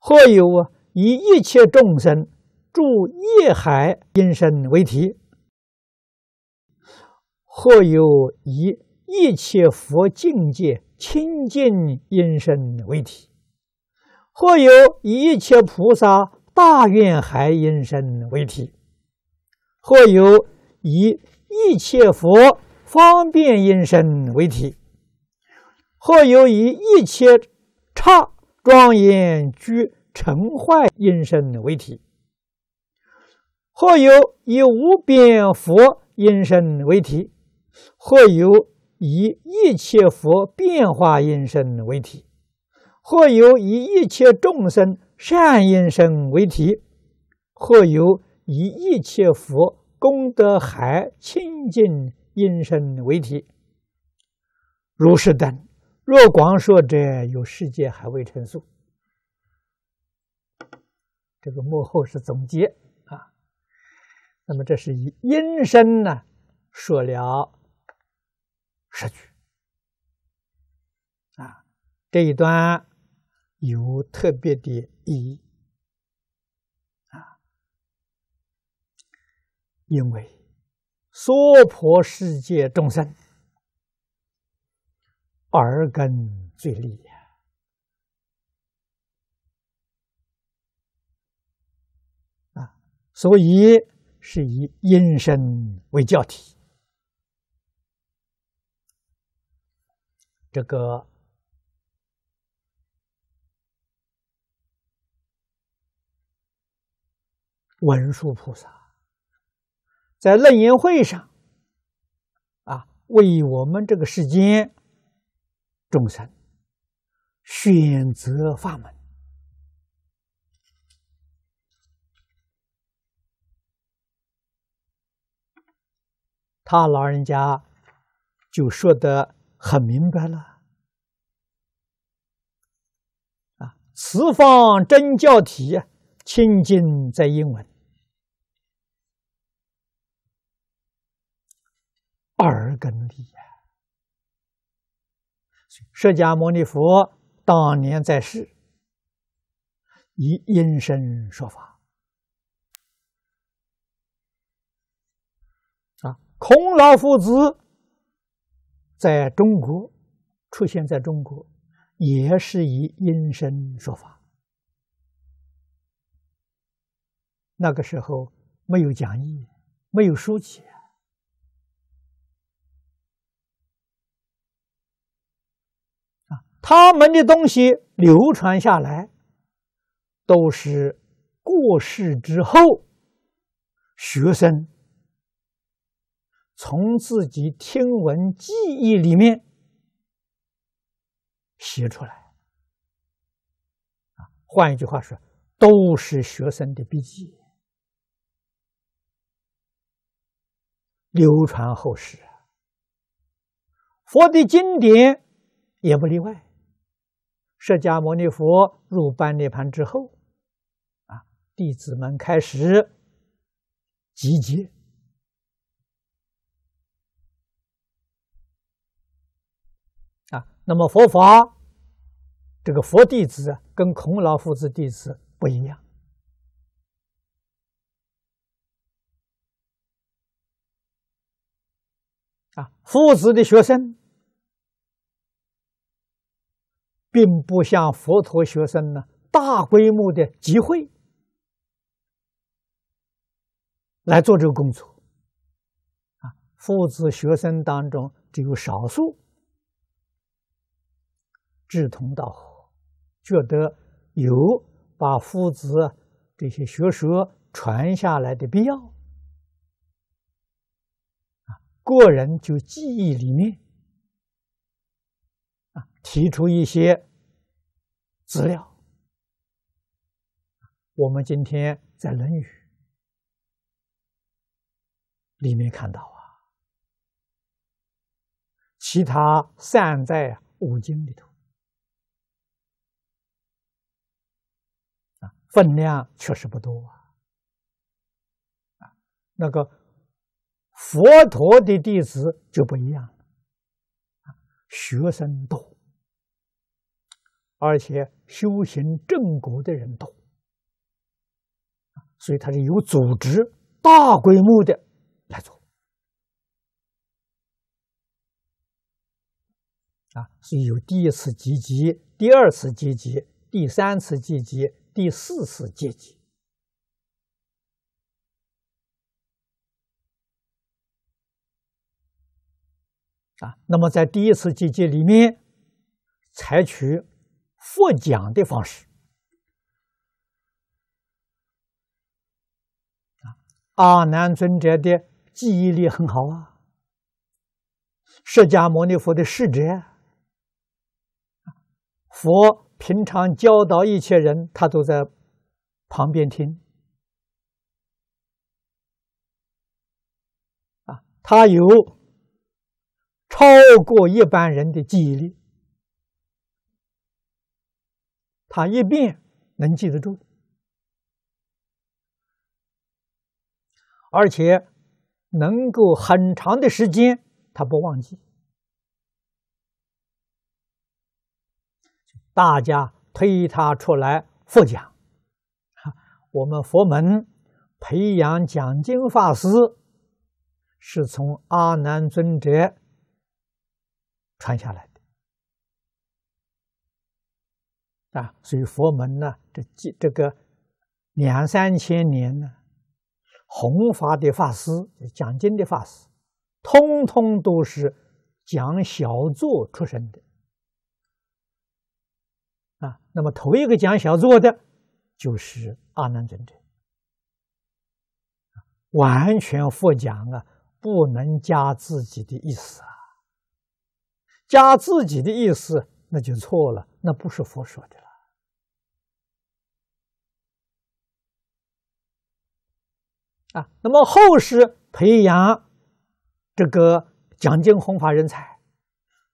或有以一切众生住业海因身为体，或有以一切佛境界清净因身为体，或有以一切菩萨大愿海因身为体，或有以一切佛。方便因身为体，或有以一切差庄严具成坏因身为体，或有以无边佛因身为体，或有以一切佛变化因身为体，或有以一切众生善因身为体，或有以一切佛功德海清净。因身为体，如是等。若广说者，有世界还未成熟。这个幕后是总结啊。那么这是以因身呢说了十句啊。这一段有特别的意义啊，因为。娑婆世界众生，耳根最利呀！啊，所以是以音声为教体，这个文殊菩萨。在楞严会上，啊，为我们这个世间众生选择法门，他老人家就说得很明白了，啊，方真教体，清净在英文。二根利呀！释迦牟尼佛当年在世，以音声说法啊。孔老夫子在中国出现在中国，也是以音声说法。那个时候没有讲义，没有书籍。他们的东西流传下来，都是过世之后，学生从自己听闻记忆里面写出来。啊，换一句话说，都是学生的笔记流传后世。佛的经典也不例外。释迦牟尼佛入般涅盘之后，啊，弟子们开始集结。啊，那么佛法这个佛弟子跟孔老夫子弟子不一样。啊，夫子的学生。并不像佛陀学生呢，大规模的集会来做这个工作。啊，父子学生当中只有少数志同道合，觉得有把父子这些学说传下来的必要个人就记忆里面啊，提出一些。资料，我们今天在《论语》里面看到啊，其他散在五经里头啊，分量确实不多啊。啊，那个佛陀的弟子就不一样了，学生多。而且修行正果的人多，所以他是有组织、大规模的来做。啊，所以有第一次集集，第二次集集，第三次集集，第四次集集。啊，那么在第一次集级里面，采取。佛讲的方式啊，阿难尊者的记忆力很好啊。释迦牟尼佛的使者，佛平常教导一切人，他都在旁边听啊，他有超过一般人的记忆力。他一变能记得住，而且能够很长的时间他不忘记。大家推他出来复讲我们佛门培养讲经法师，是从阿难尊者传下来。啊，所以佛门呢，这几这个两三千年呢，弘法的法师、讲经的法师，通通都是讲小作出身的。啊，那么头一个讲小作的，就是阿难尊者。完全佛讲啊，不能加自己的意思啊，加自己的意思。那就错了，那不是佛说的了。啊，那么后世培养这个讲经弘法人才、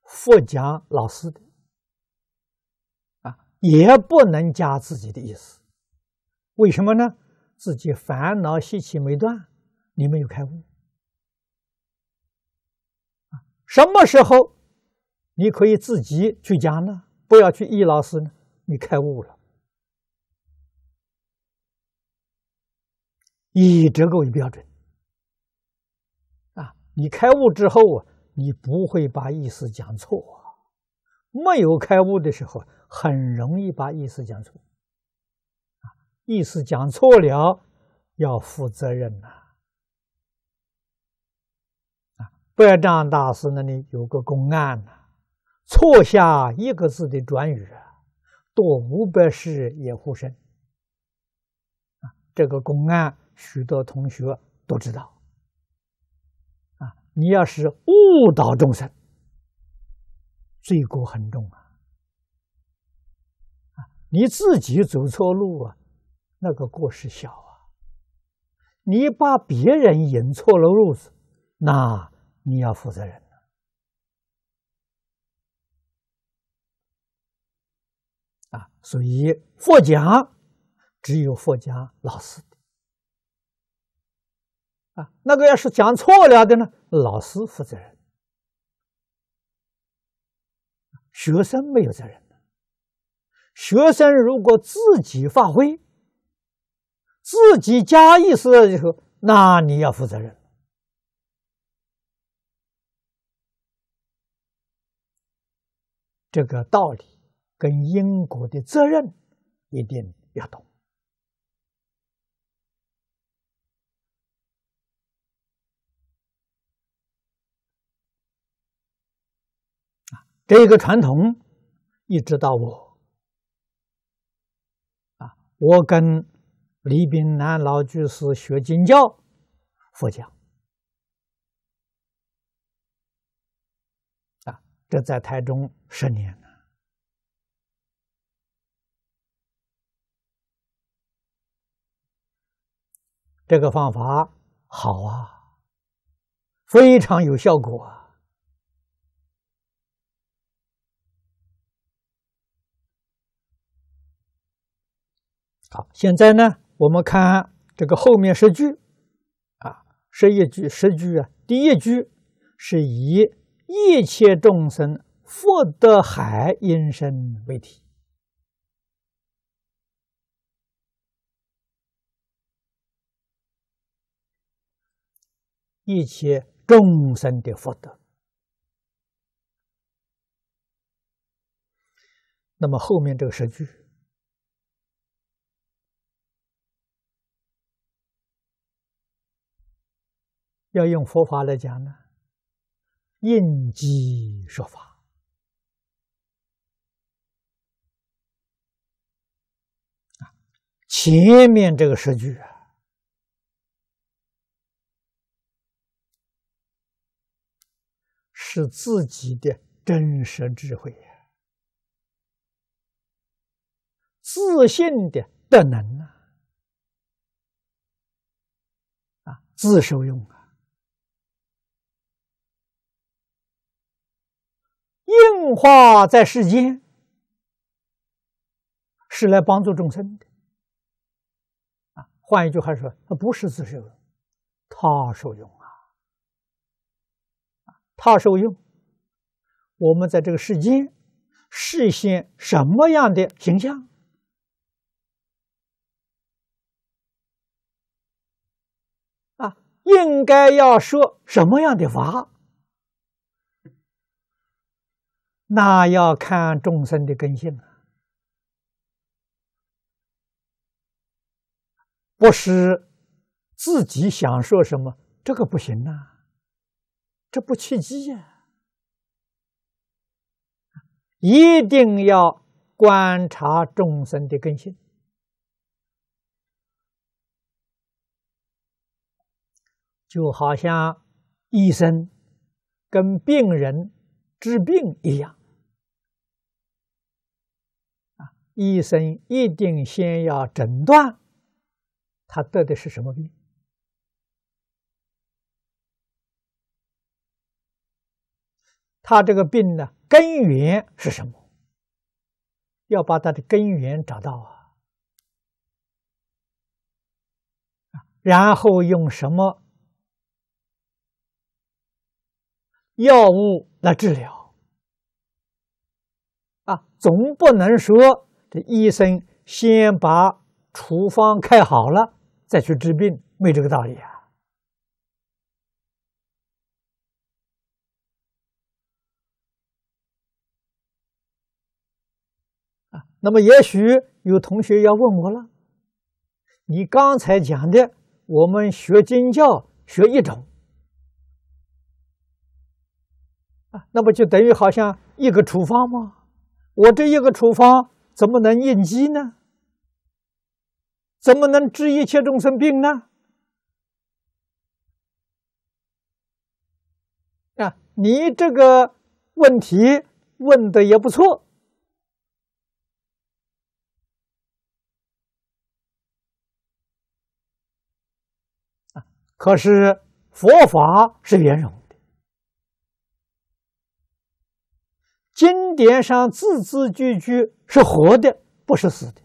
佛讲老师的啊，也不能加自己的意思。为什么呢？自己烦恼习气没断，你没有开悟。什么时候？你可以自己去讲呢，不要去易老师呢。你开悟了，以这个为标准啊！你开悟之后啊，你不会把意思讲错啊。没有开悟的时候，很容易把意思讲错啊。意思讲错了，要负责任呐。啊，百丈大师那里有个公案呢。错下一个字的转语，啊，多五百世也呼身啊！这个公案，许多同学都知道啊。你要是误导众生，罪过很重啊！啊，你自己走错路啊，那个过失小啊。你把别人引错了路子，那你要负责任。所以，获奖只有获奖老师啊，那个要是讲错了的呢，老师负责任，学生没有责任学生如果自己发挥，自己加意思的时候，那你要负责任。这个道理。跟因果的责任一定要懂这个传统一直到我啊，我跟李炳南老居士学经教、佛教，啊，这在台中十年。这个方法好啊，非常有效果啊！好，现在呢，我们看这个后面十句啊，十一句十句啊，第一句是以一切众生福德海因身为体。一切众生的福德。那么后面这个十句，要用佛法来讲呢，应机说法。前面这个十句啊。是自己的真实智慧呀，自信的德能啊，自受用啊，硬化在世间是来帮助众生的啊。换一句，话说，他不是自受用，他受用。他受用，我们在这个世间实现什么样的形象啊？应该要说什么样的法？那要看众生的根性啊，不是自己想说什么，这个不行呐。这不契机呀！一定要观察众生的根性，就好像医生跟病人治病一样医生一定先要诊断他得的是什么病。他这个病呢，根源是什么？要把他的根源找到啊，然后用什么药物来治疗？啊，总不能说这医生先把处方开好了再去治病，没这个道理啊。那么，也许有同学要问我了：你刚才讲的，我们学经教学一种啊，那么就等于好像一个处方吗？我这一个处方怎么能应激呢？怎么能治一切众生病呢？啊，你这个问题问的也不错。可是佛法是圆融的，经典上字字句句是活的，不是死的。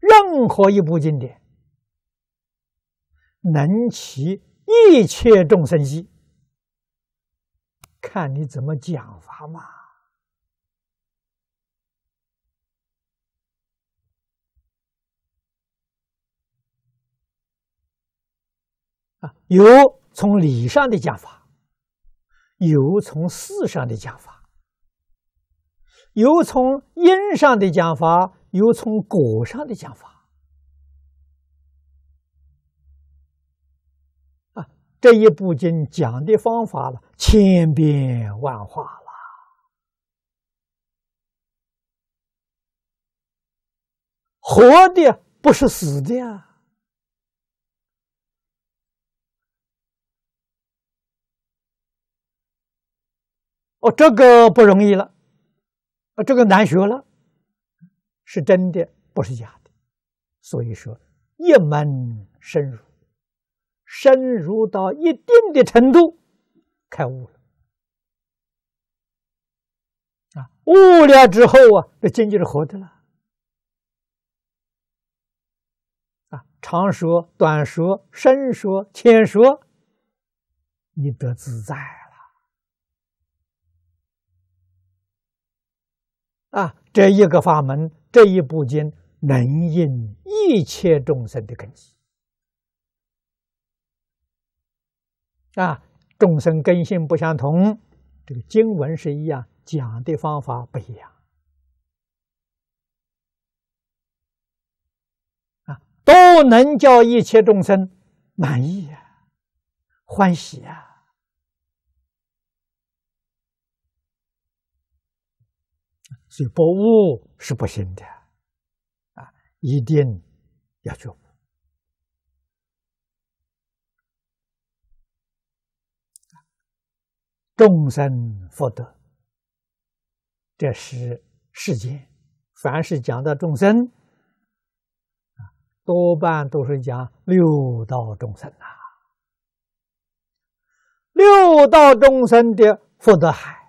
任何一部经典，能起一切众生心，看你怎么讲法嘛。啊，有从理上的讲法，有从事上的讲法，有从因上的讲法，有从果上的讲法。啊，这一部经讲的方法了，千变万化了。活的不是死的啊！哦，这个不容易了，啊，这个难学了，是真的，不是假的，所以说一门深入，深入到一定的程度，开悟了，啊，悟了之后啊，这经仅是活的了，啊，长说、短说、深说、浅说，你得自在。啊，这一个法门，这一部经，能应一切众生的根基。啊，众生根性不相同，这个经文是一样，讲的方法不一样。啊，都能叫一切众生满意呀，欢喜呀。所以，不悟是不行的啊！一定要求众生福德，这是世间凡是讲到众生啊，多半都是讲六道众生呐。六道众生的福德海。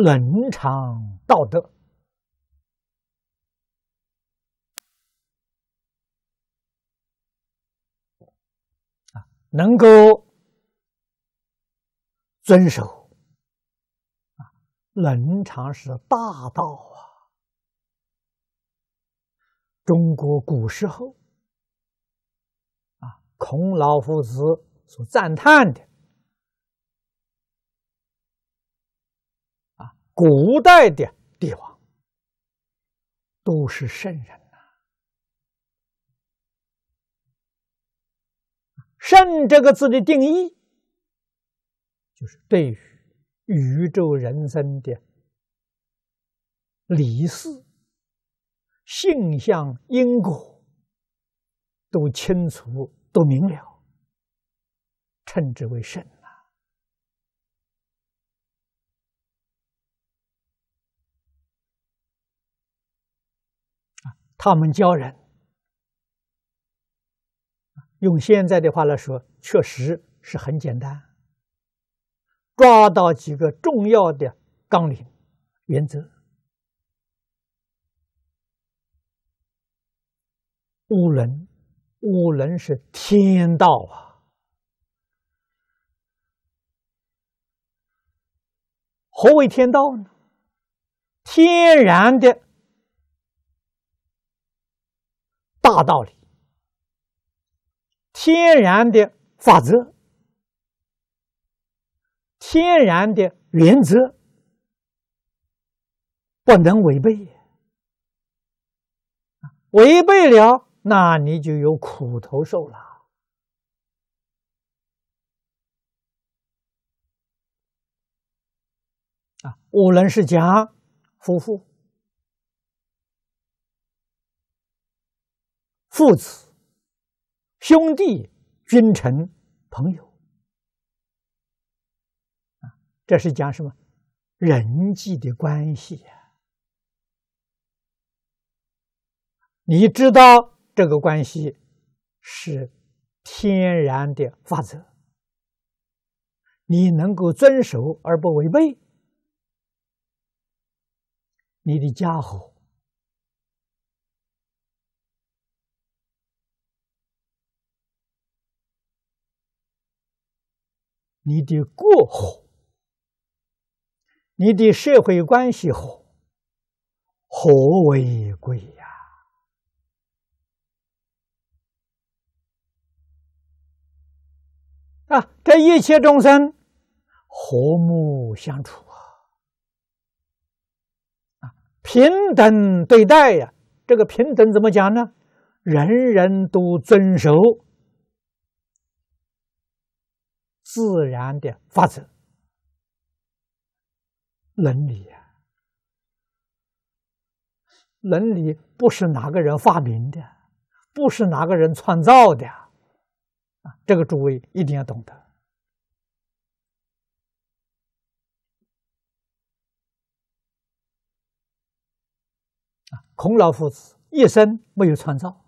伦常道德啊，能够遵守啊，伦常是大道啊。中国古时候啊，孔老夫子所赞叹的。古代的帝王都是圣人呐。圣这个字的定义，就是对于宇宙人生的理事、性相、因果都清楚、都明了，称之为圣。他们教人，用现在的话来说，确实是很简单，抓到几个重要的纲领、原则。五伦，五伦是天道啊。何为天道呢？天然的。大道理，天然的法则，天然的原则，不能违背。违背了，那你就有苦头受了。啊，无论是讲夫妇。父子、兄弟、君臣、朋友，啊，这是讲什么？人际的关系呀。你知道这个关系是天然的法则，你能够遵守而不违背，你的家和。你的过好，你的社会关系好，何为贵呀？啊，这一切众生和睦相处啊，平等对待呀。这个平等怎么讲呢？人人都遵守。自然的法则，伦理呀，伦理不是哪个人发明的，不是哪个人创造的，啊，这个诸位一定要懂得。啊，孔老夫子一生没有创造，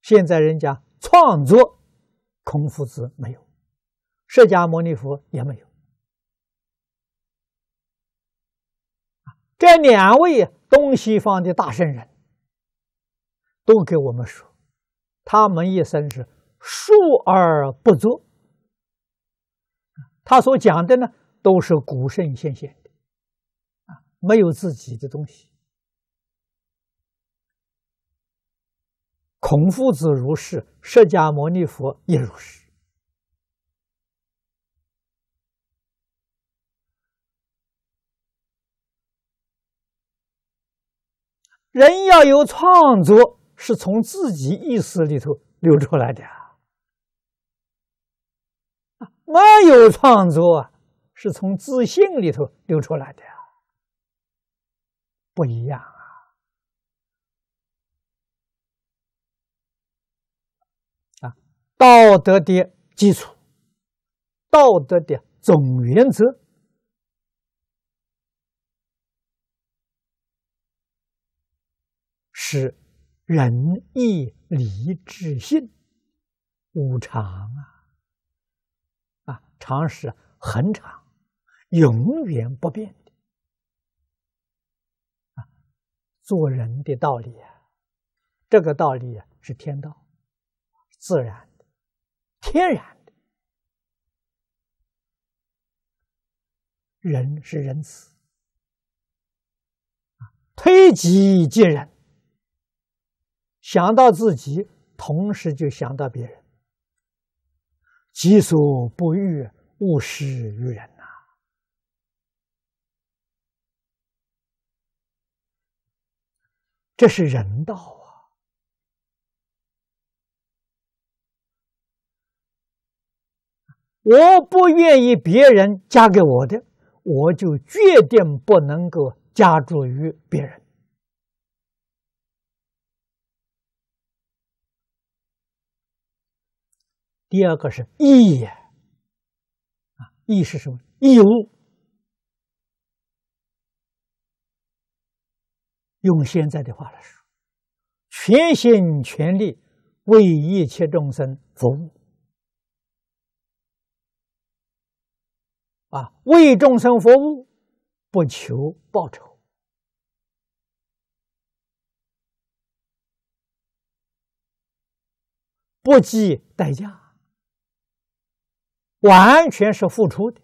现在人家创作。孔夫子没有，释迦牟尼佛也没有。这两位东西方的大圣人都给我们说，他们一生是述而不作。他所讲的呢，都是古圣先贤的，啊，没有自己的东西。孔夫子如是，释迦牟尼佛也如是。人要有创作，是从自己意识里头流出来的啊；没有创作，是从自信里头流出来的呀，不一样。道德的基础，道德的总原则是仁义礼智信五常啊，啊，常是恒常，永远不变的啊，做人的道理，这个道理是天道，自然。天然的，仁是仁慈啊，推己及人，想到自己，同时就想到别人，己所不欲，勿施于人呐，这是人道。我不愿意别人嫁给我的，我就决定不能够嫁住于别人。第二个是义，啊，义是什么？义务。用现在的话来说，全心全力为一切众生服务。啊，为众生服务，不求报酬，不计代价，完全是付出的。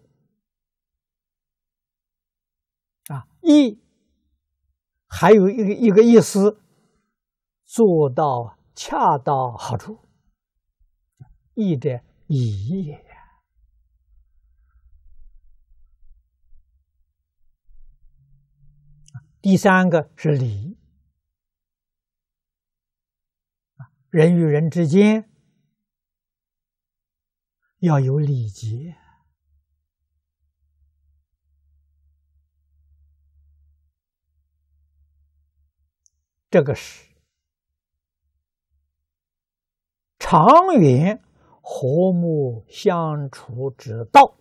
啊，义，还有一个一个意思，做到恰到好处，义者宜也。第三个是礼，人与人之间要有礼节，这个是长远和睦相处之道。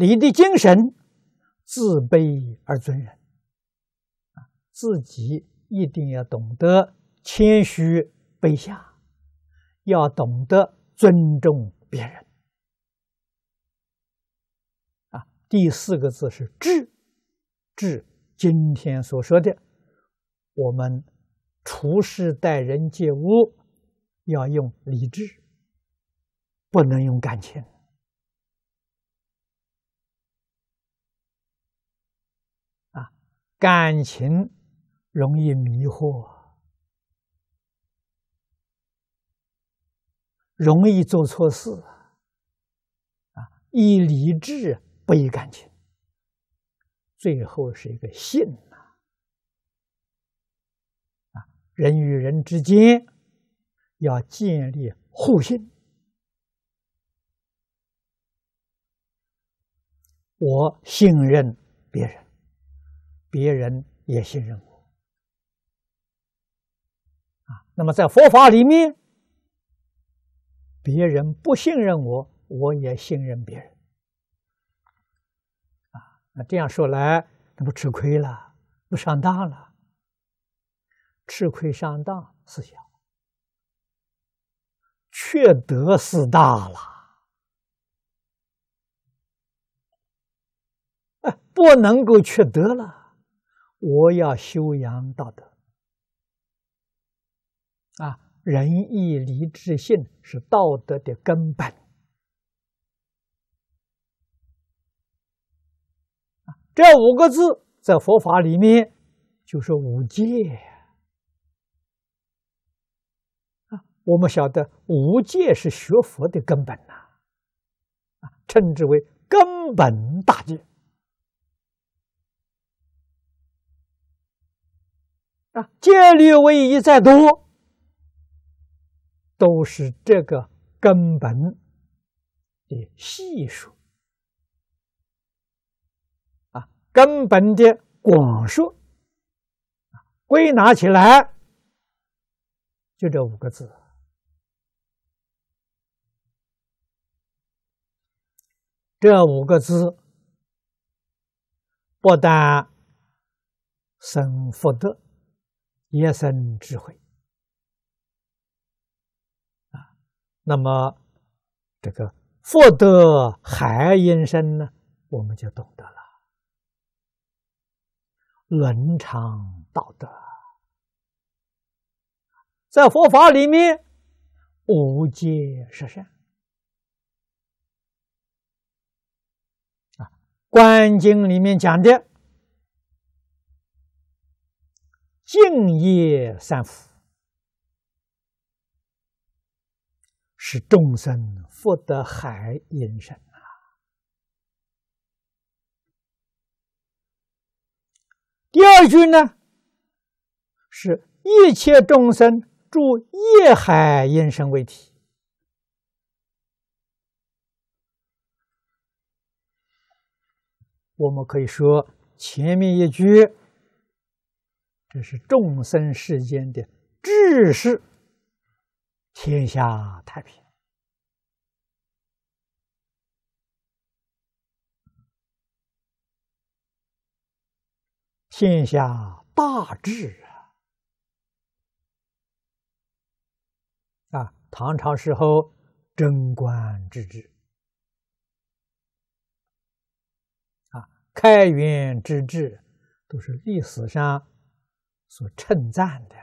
你的精神自卑而尊人啊，自己一定要懂得谦虚卑下，要懂得尊重别人。啊，第四个字是智，智。今天所说的，我们处事待人接物要用理智，不能用感情。感情容易迷惑，容易做错事啊！以理智，不以感情。最后是一个信呐，啊，人与人之间要建立互信。我信任别人。别人也信任我啊，那么在佛法里面，别人不信任我，我也信任别人啊。那这样说来，那不吃亏了，不上当了。吃亏上当是小，缺德是大了。不能够缺德了。我要修养道德啊！仁义礼智信是道德的根本这五个字在佛法里面就是五戒啊！我们晓得五戒是学佛的根本呐啊，称之为根本大戒。戒律为一再多，都是这个根本的系数啊，根本的广说啊，归纳起来就这五个字。这五个字不但生福德。人生智慧啊，那么这个福德海人生呢，我们就懂得了伦常道德，在佛法里面无戒十善啊，《观经》里面讲的。敬业三福，是众生福德海因身啊。第二句呢，是一切众生住业海因身为体。我们可以说前面一句。这是众生世间的治世，天下太平，天下大治啊！啊，唐朝时候贞观之治，啊，开元之治，都是历史上。所称赞的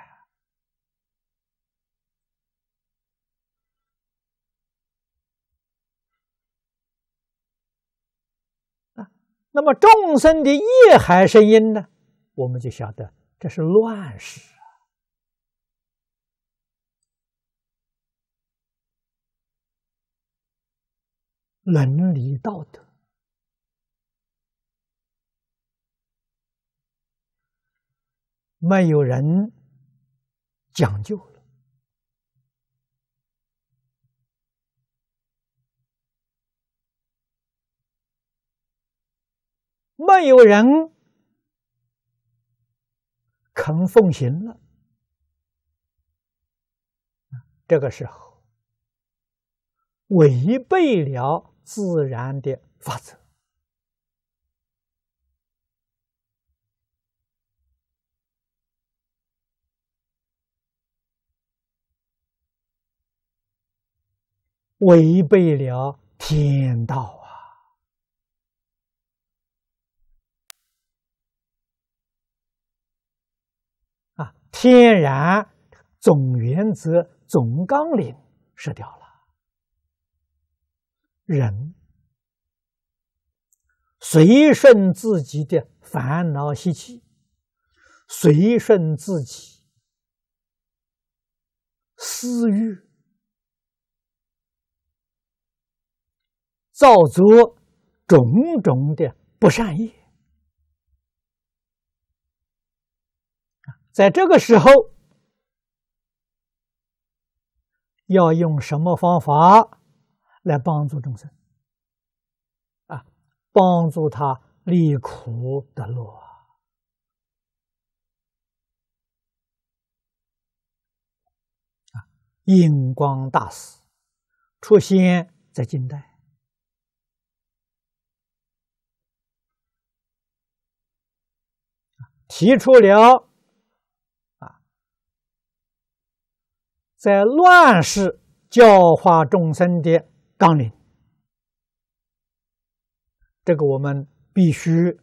那么众生的业海声音呢？我们就晓得这是乱世，伦理道德。没有人讲究了，没有人肯奉行了，这个时候违背了自然的法则。违背了天道啊！啊，天然总原则、总纲领失掉了。人随顺自己的烦恼习气，随顺自己私欲。造作种种的不善业在这个时候，要用什么方法来帮助众生啊？帮助他离苦得乐啊？引光大师出现在近代。提出了啊，在乱世教化众生的纲领，这个我们必须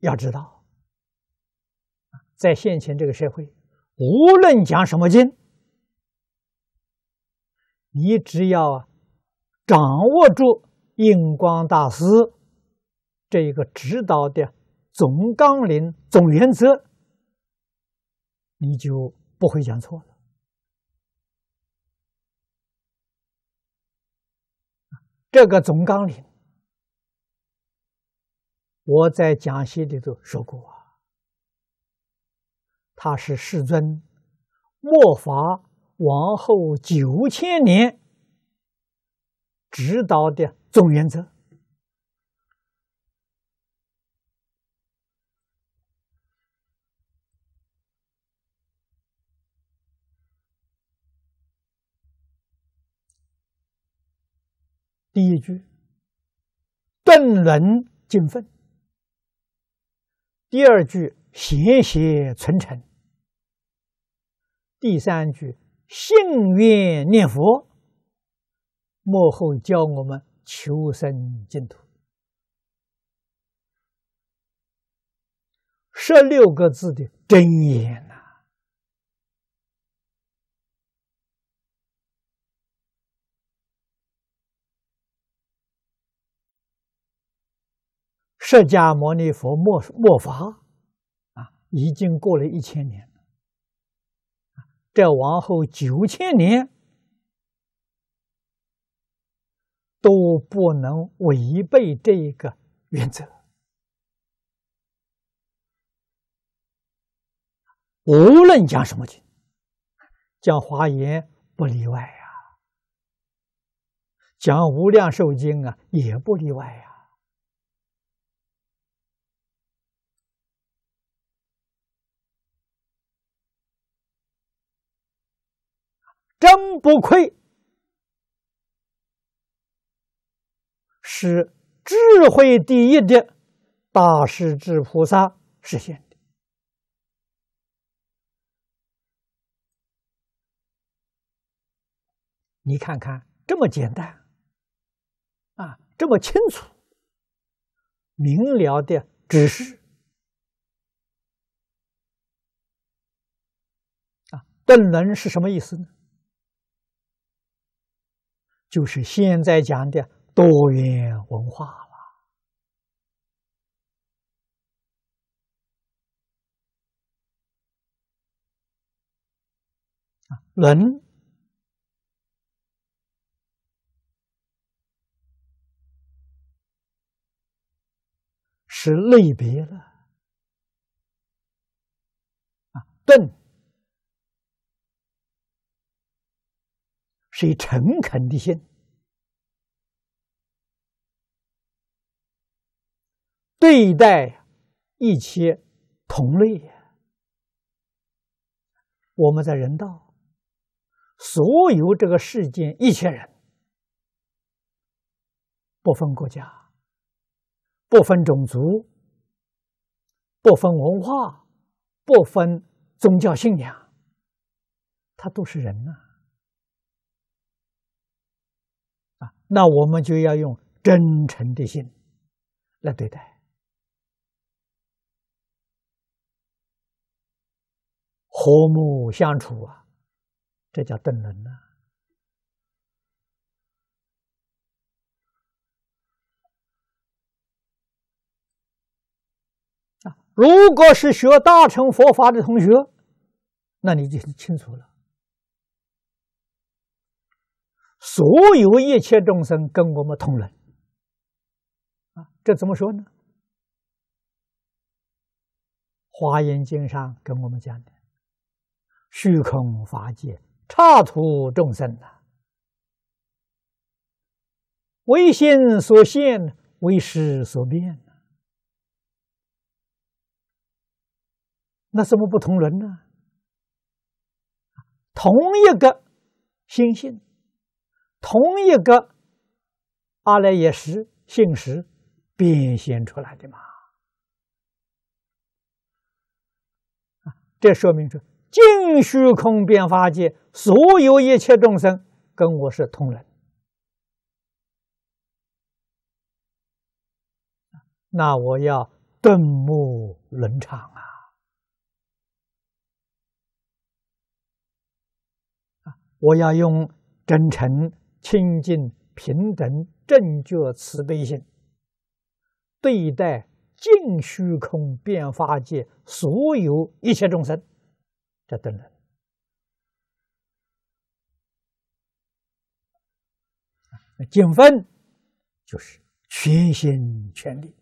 要知道。在现前这个社会，无论讲什么经，你只要掌握住印光大师这一个指导的。总纲领、总原则，你就不会讲错了。这个总纲领，我在讲席里头说过啊，他是世尊、末法王后九千年指导的总原则。第一句顿伦精分，第二句邪邪存成，第三句信愿念佛，幕后教我们求生净土。十六个字的真言。释迦牟尼佛末末法啊，已经过了一千年了，往后九千年都不能违背这个原则。无论讲什么经，讲华严不例外呀，讲无量寿经啊也不例外呀。真不愧是智慧第一的大势之菩萨实现的。你看看，这么简单啊，这么清楚、明了的指示啊，顿能是什么意思呢？就是现在讲的多元文化了，人是类别了啊，更。以诚恳的心对待一切同类。我们在人道，所有这个世间一切人，不分国家，不分种族，不分文化，不分宗教信仰，他都是人呐。那我们就要用真诚的心来对待，和睦相处啊，这叫正人呐。啊，如果是学大乘佛法的同学，那你就清楚了。所有一切众生跟我们同伦啊，这怎么说呢？华严经上跟我们讲的，虚空法界，刹土众生啊，为心所现，为识所变，那什么不同人呢？同一个心性。同一个阿赖耶识、性识变现出来的嘛，这说明说，净虚空变化界所有一切众生跟我是同人。那我要顿目轮唱啊，我要用真诚。清净、平等、正觉、慈悲心，对待净虚空变化界所有一切众生，这等等。尽分就是全心全力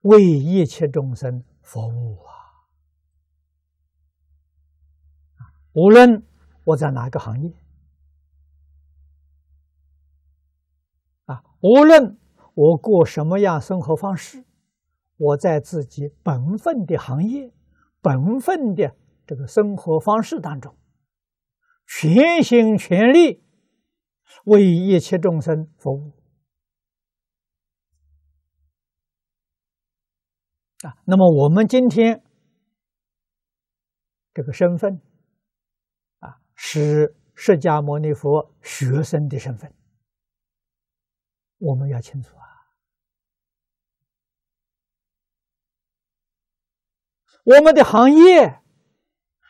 为一切众生服务啊！无论我在哪个行业。无论我过什么样生活方式，我在自己本分的行业、本分的这个生活方式当中，全心全力为一切众生服务啊。那么我们今天这个身份啊，是释迦牟尼佛学生的身份。我们要清楚啊，我们的行业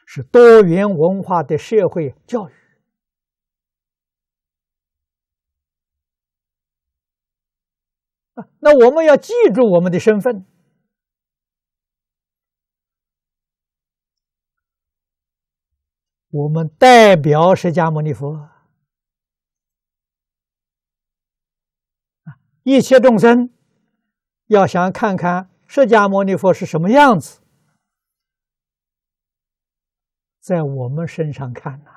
是多元文化的社会教育那我们要记住我们的身份，我们代表释迦牟尼佛。一切众生要想看看释迦牟尼佛是什么样子，在我们身上看呐。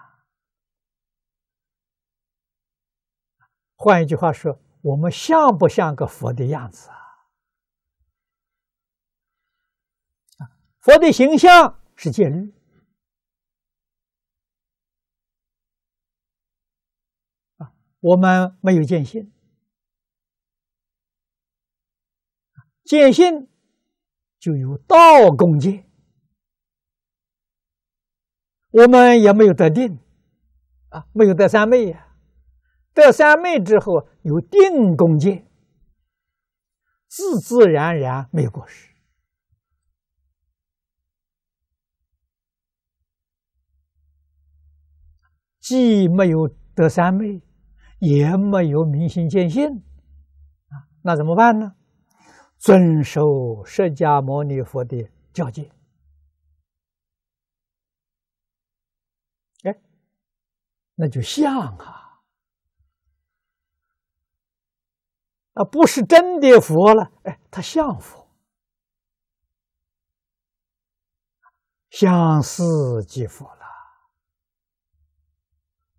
换一句话说，我们像不像个佛的样子啊？佛的形象是戒律我们没有见性，见性就有道功见，我们也没有得定啊，没有得三昧呀。得三昧之后有定功见，自自然然没有过失。既没有得三昧，也没有明心见性啊，那怎么办呢？遵守释迦牟尼佛的教诫，哎，那就像啊，啊，不是真的佛了，哎，他像佛，像似即佛了。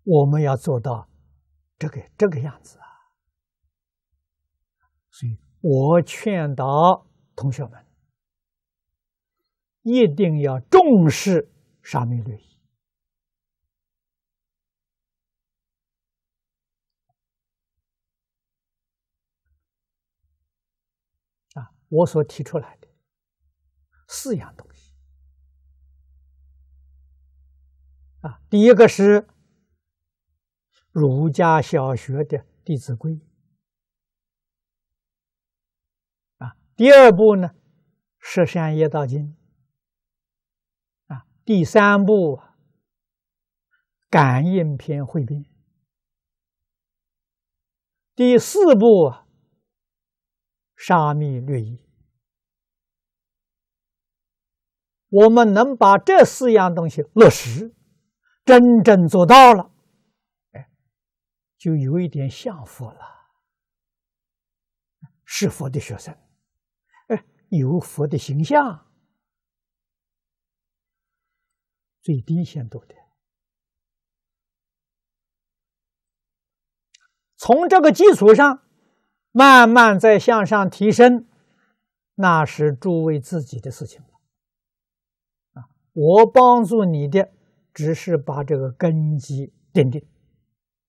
我们要做到这个这个样子啊，所以。我劝导同学们，一定要重视《沙弥律仪。啊！我所提出来的四样东西啊，第一个是儒家小学的《弟子规》。第二步呢，《十善业道经》啊，第三步，《感应篇汇编》，第四步，《沙弥略义》。我们能把这四样东西落实，真正做到了，哎，就有一点像佛了，是佛的学生。有佛的形象，最低限度的。从这个基础上，慢慢再向上提升，那是诸位自己的事情了。啊，我帮助你的，只是把这个根基奠定。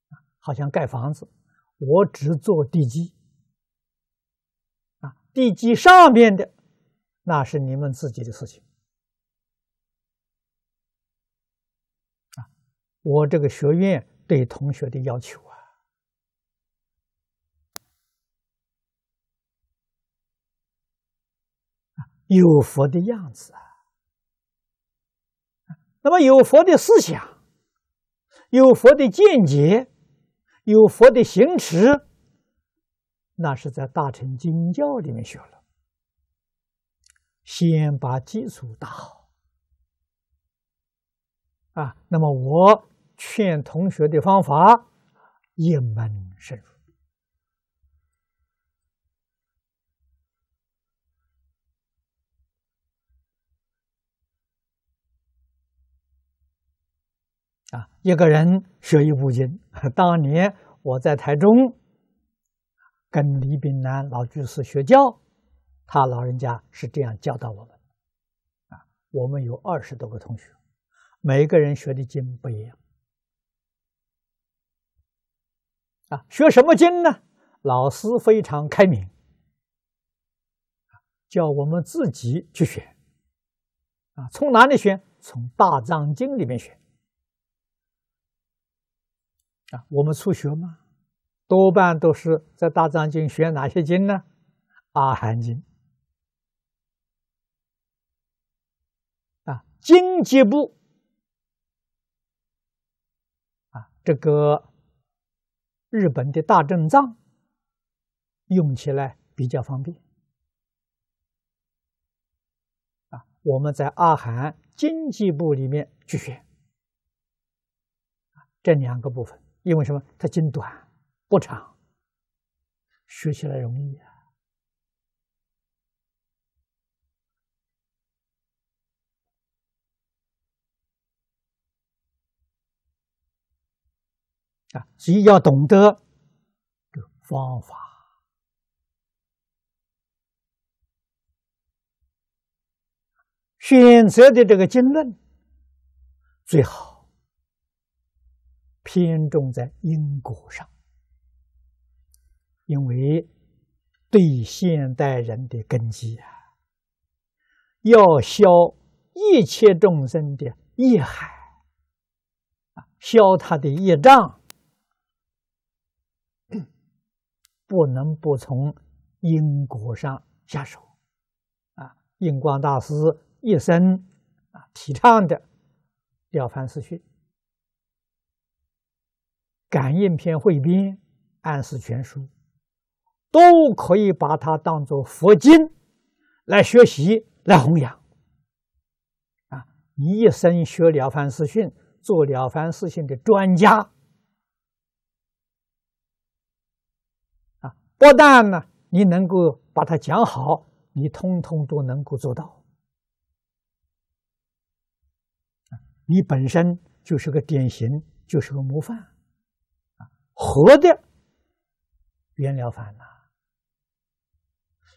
啊，好像盖房子，我只做地基。地基上面的，那是你们自己的事情。啊，我这个学院对同学的要求啊，有佛的样子啊，那么有佛的思想，有佛的见解，有佛的行持。那是在大乘经教里面学了，先把基础打好啊。那么我劝同学的方法一门深入啊。一个人学艺不精，当年我在台中。跟李炳南老居士学教，他老人家是这样教导我们：啊，我们有二十多个同学，每个人学的经不一样。啊，学什么经呢？老师非常开明，叫我们自己去学。啊，从哪里学？从大藏经里面学。啊，我们初学吗？多半都是在大藏经学哪些经呢？阿含经啊，经济部啊，这个日本的大正藏用起来比较方便啊。我们在阿含经济部里面去学。这两个部分，因为什么？它经短。不长，学起来容易啊！啊，所要懂得方法，选择的这个经论最好偏重在因果上。因为对现代人的根基啊，要消一切众生的业海啊，消他的业障，不能不从因果上下手啊。印光大师一生啊，提倡的《了凡四训》《感应篇汇编》《暗示全书》。都可以把它当做佛经来学习、来弘扬。啊，你一生学了凡四训，做了凡四训的专家。啊，不但呢，你能够把它讲好，你通通都能够做到。你本身就是个典型，就是个模范。啊，的原了凡了。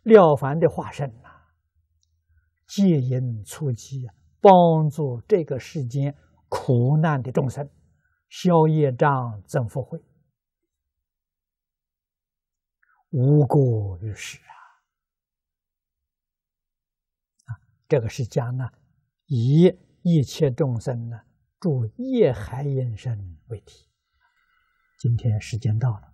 廖凡的化身呐，借因出机啊，帮助这个世间苦难的众生消业障增福慧，无过于是啊啊！这个是讲呢，以一切众生呢助业海因身为题。今天时间到了。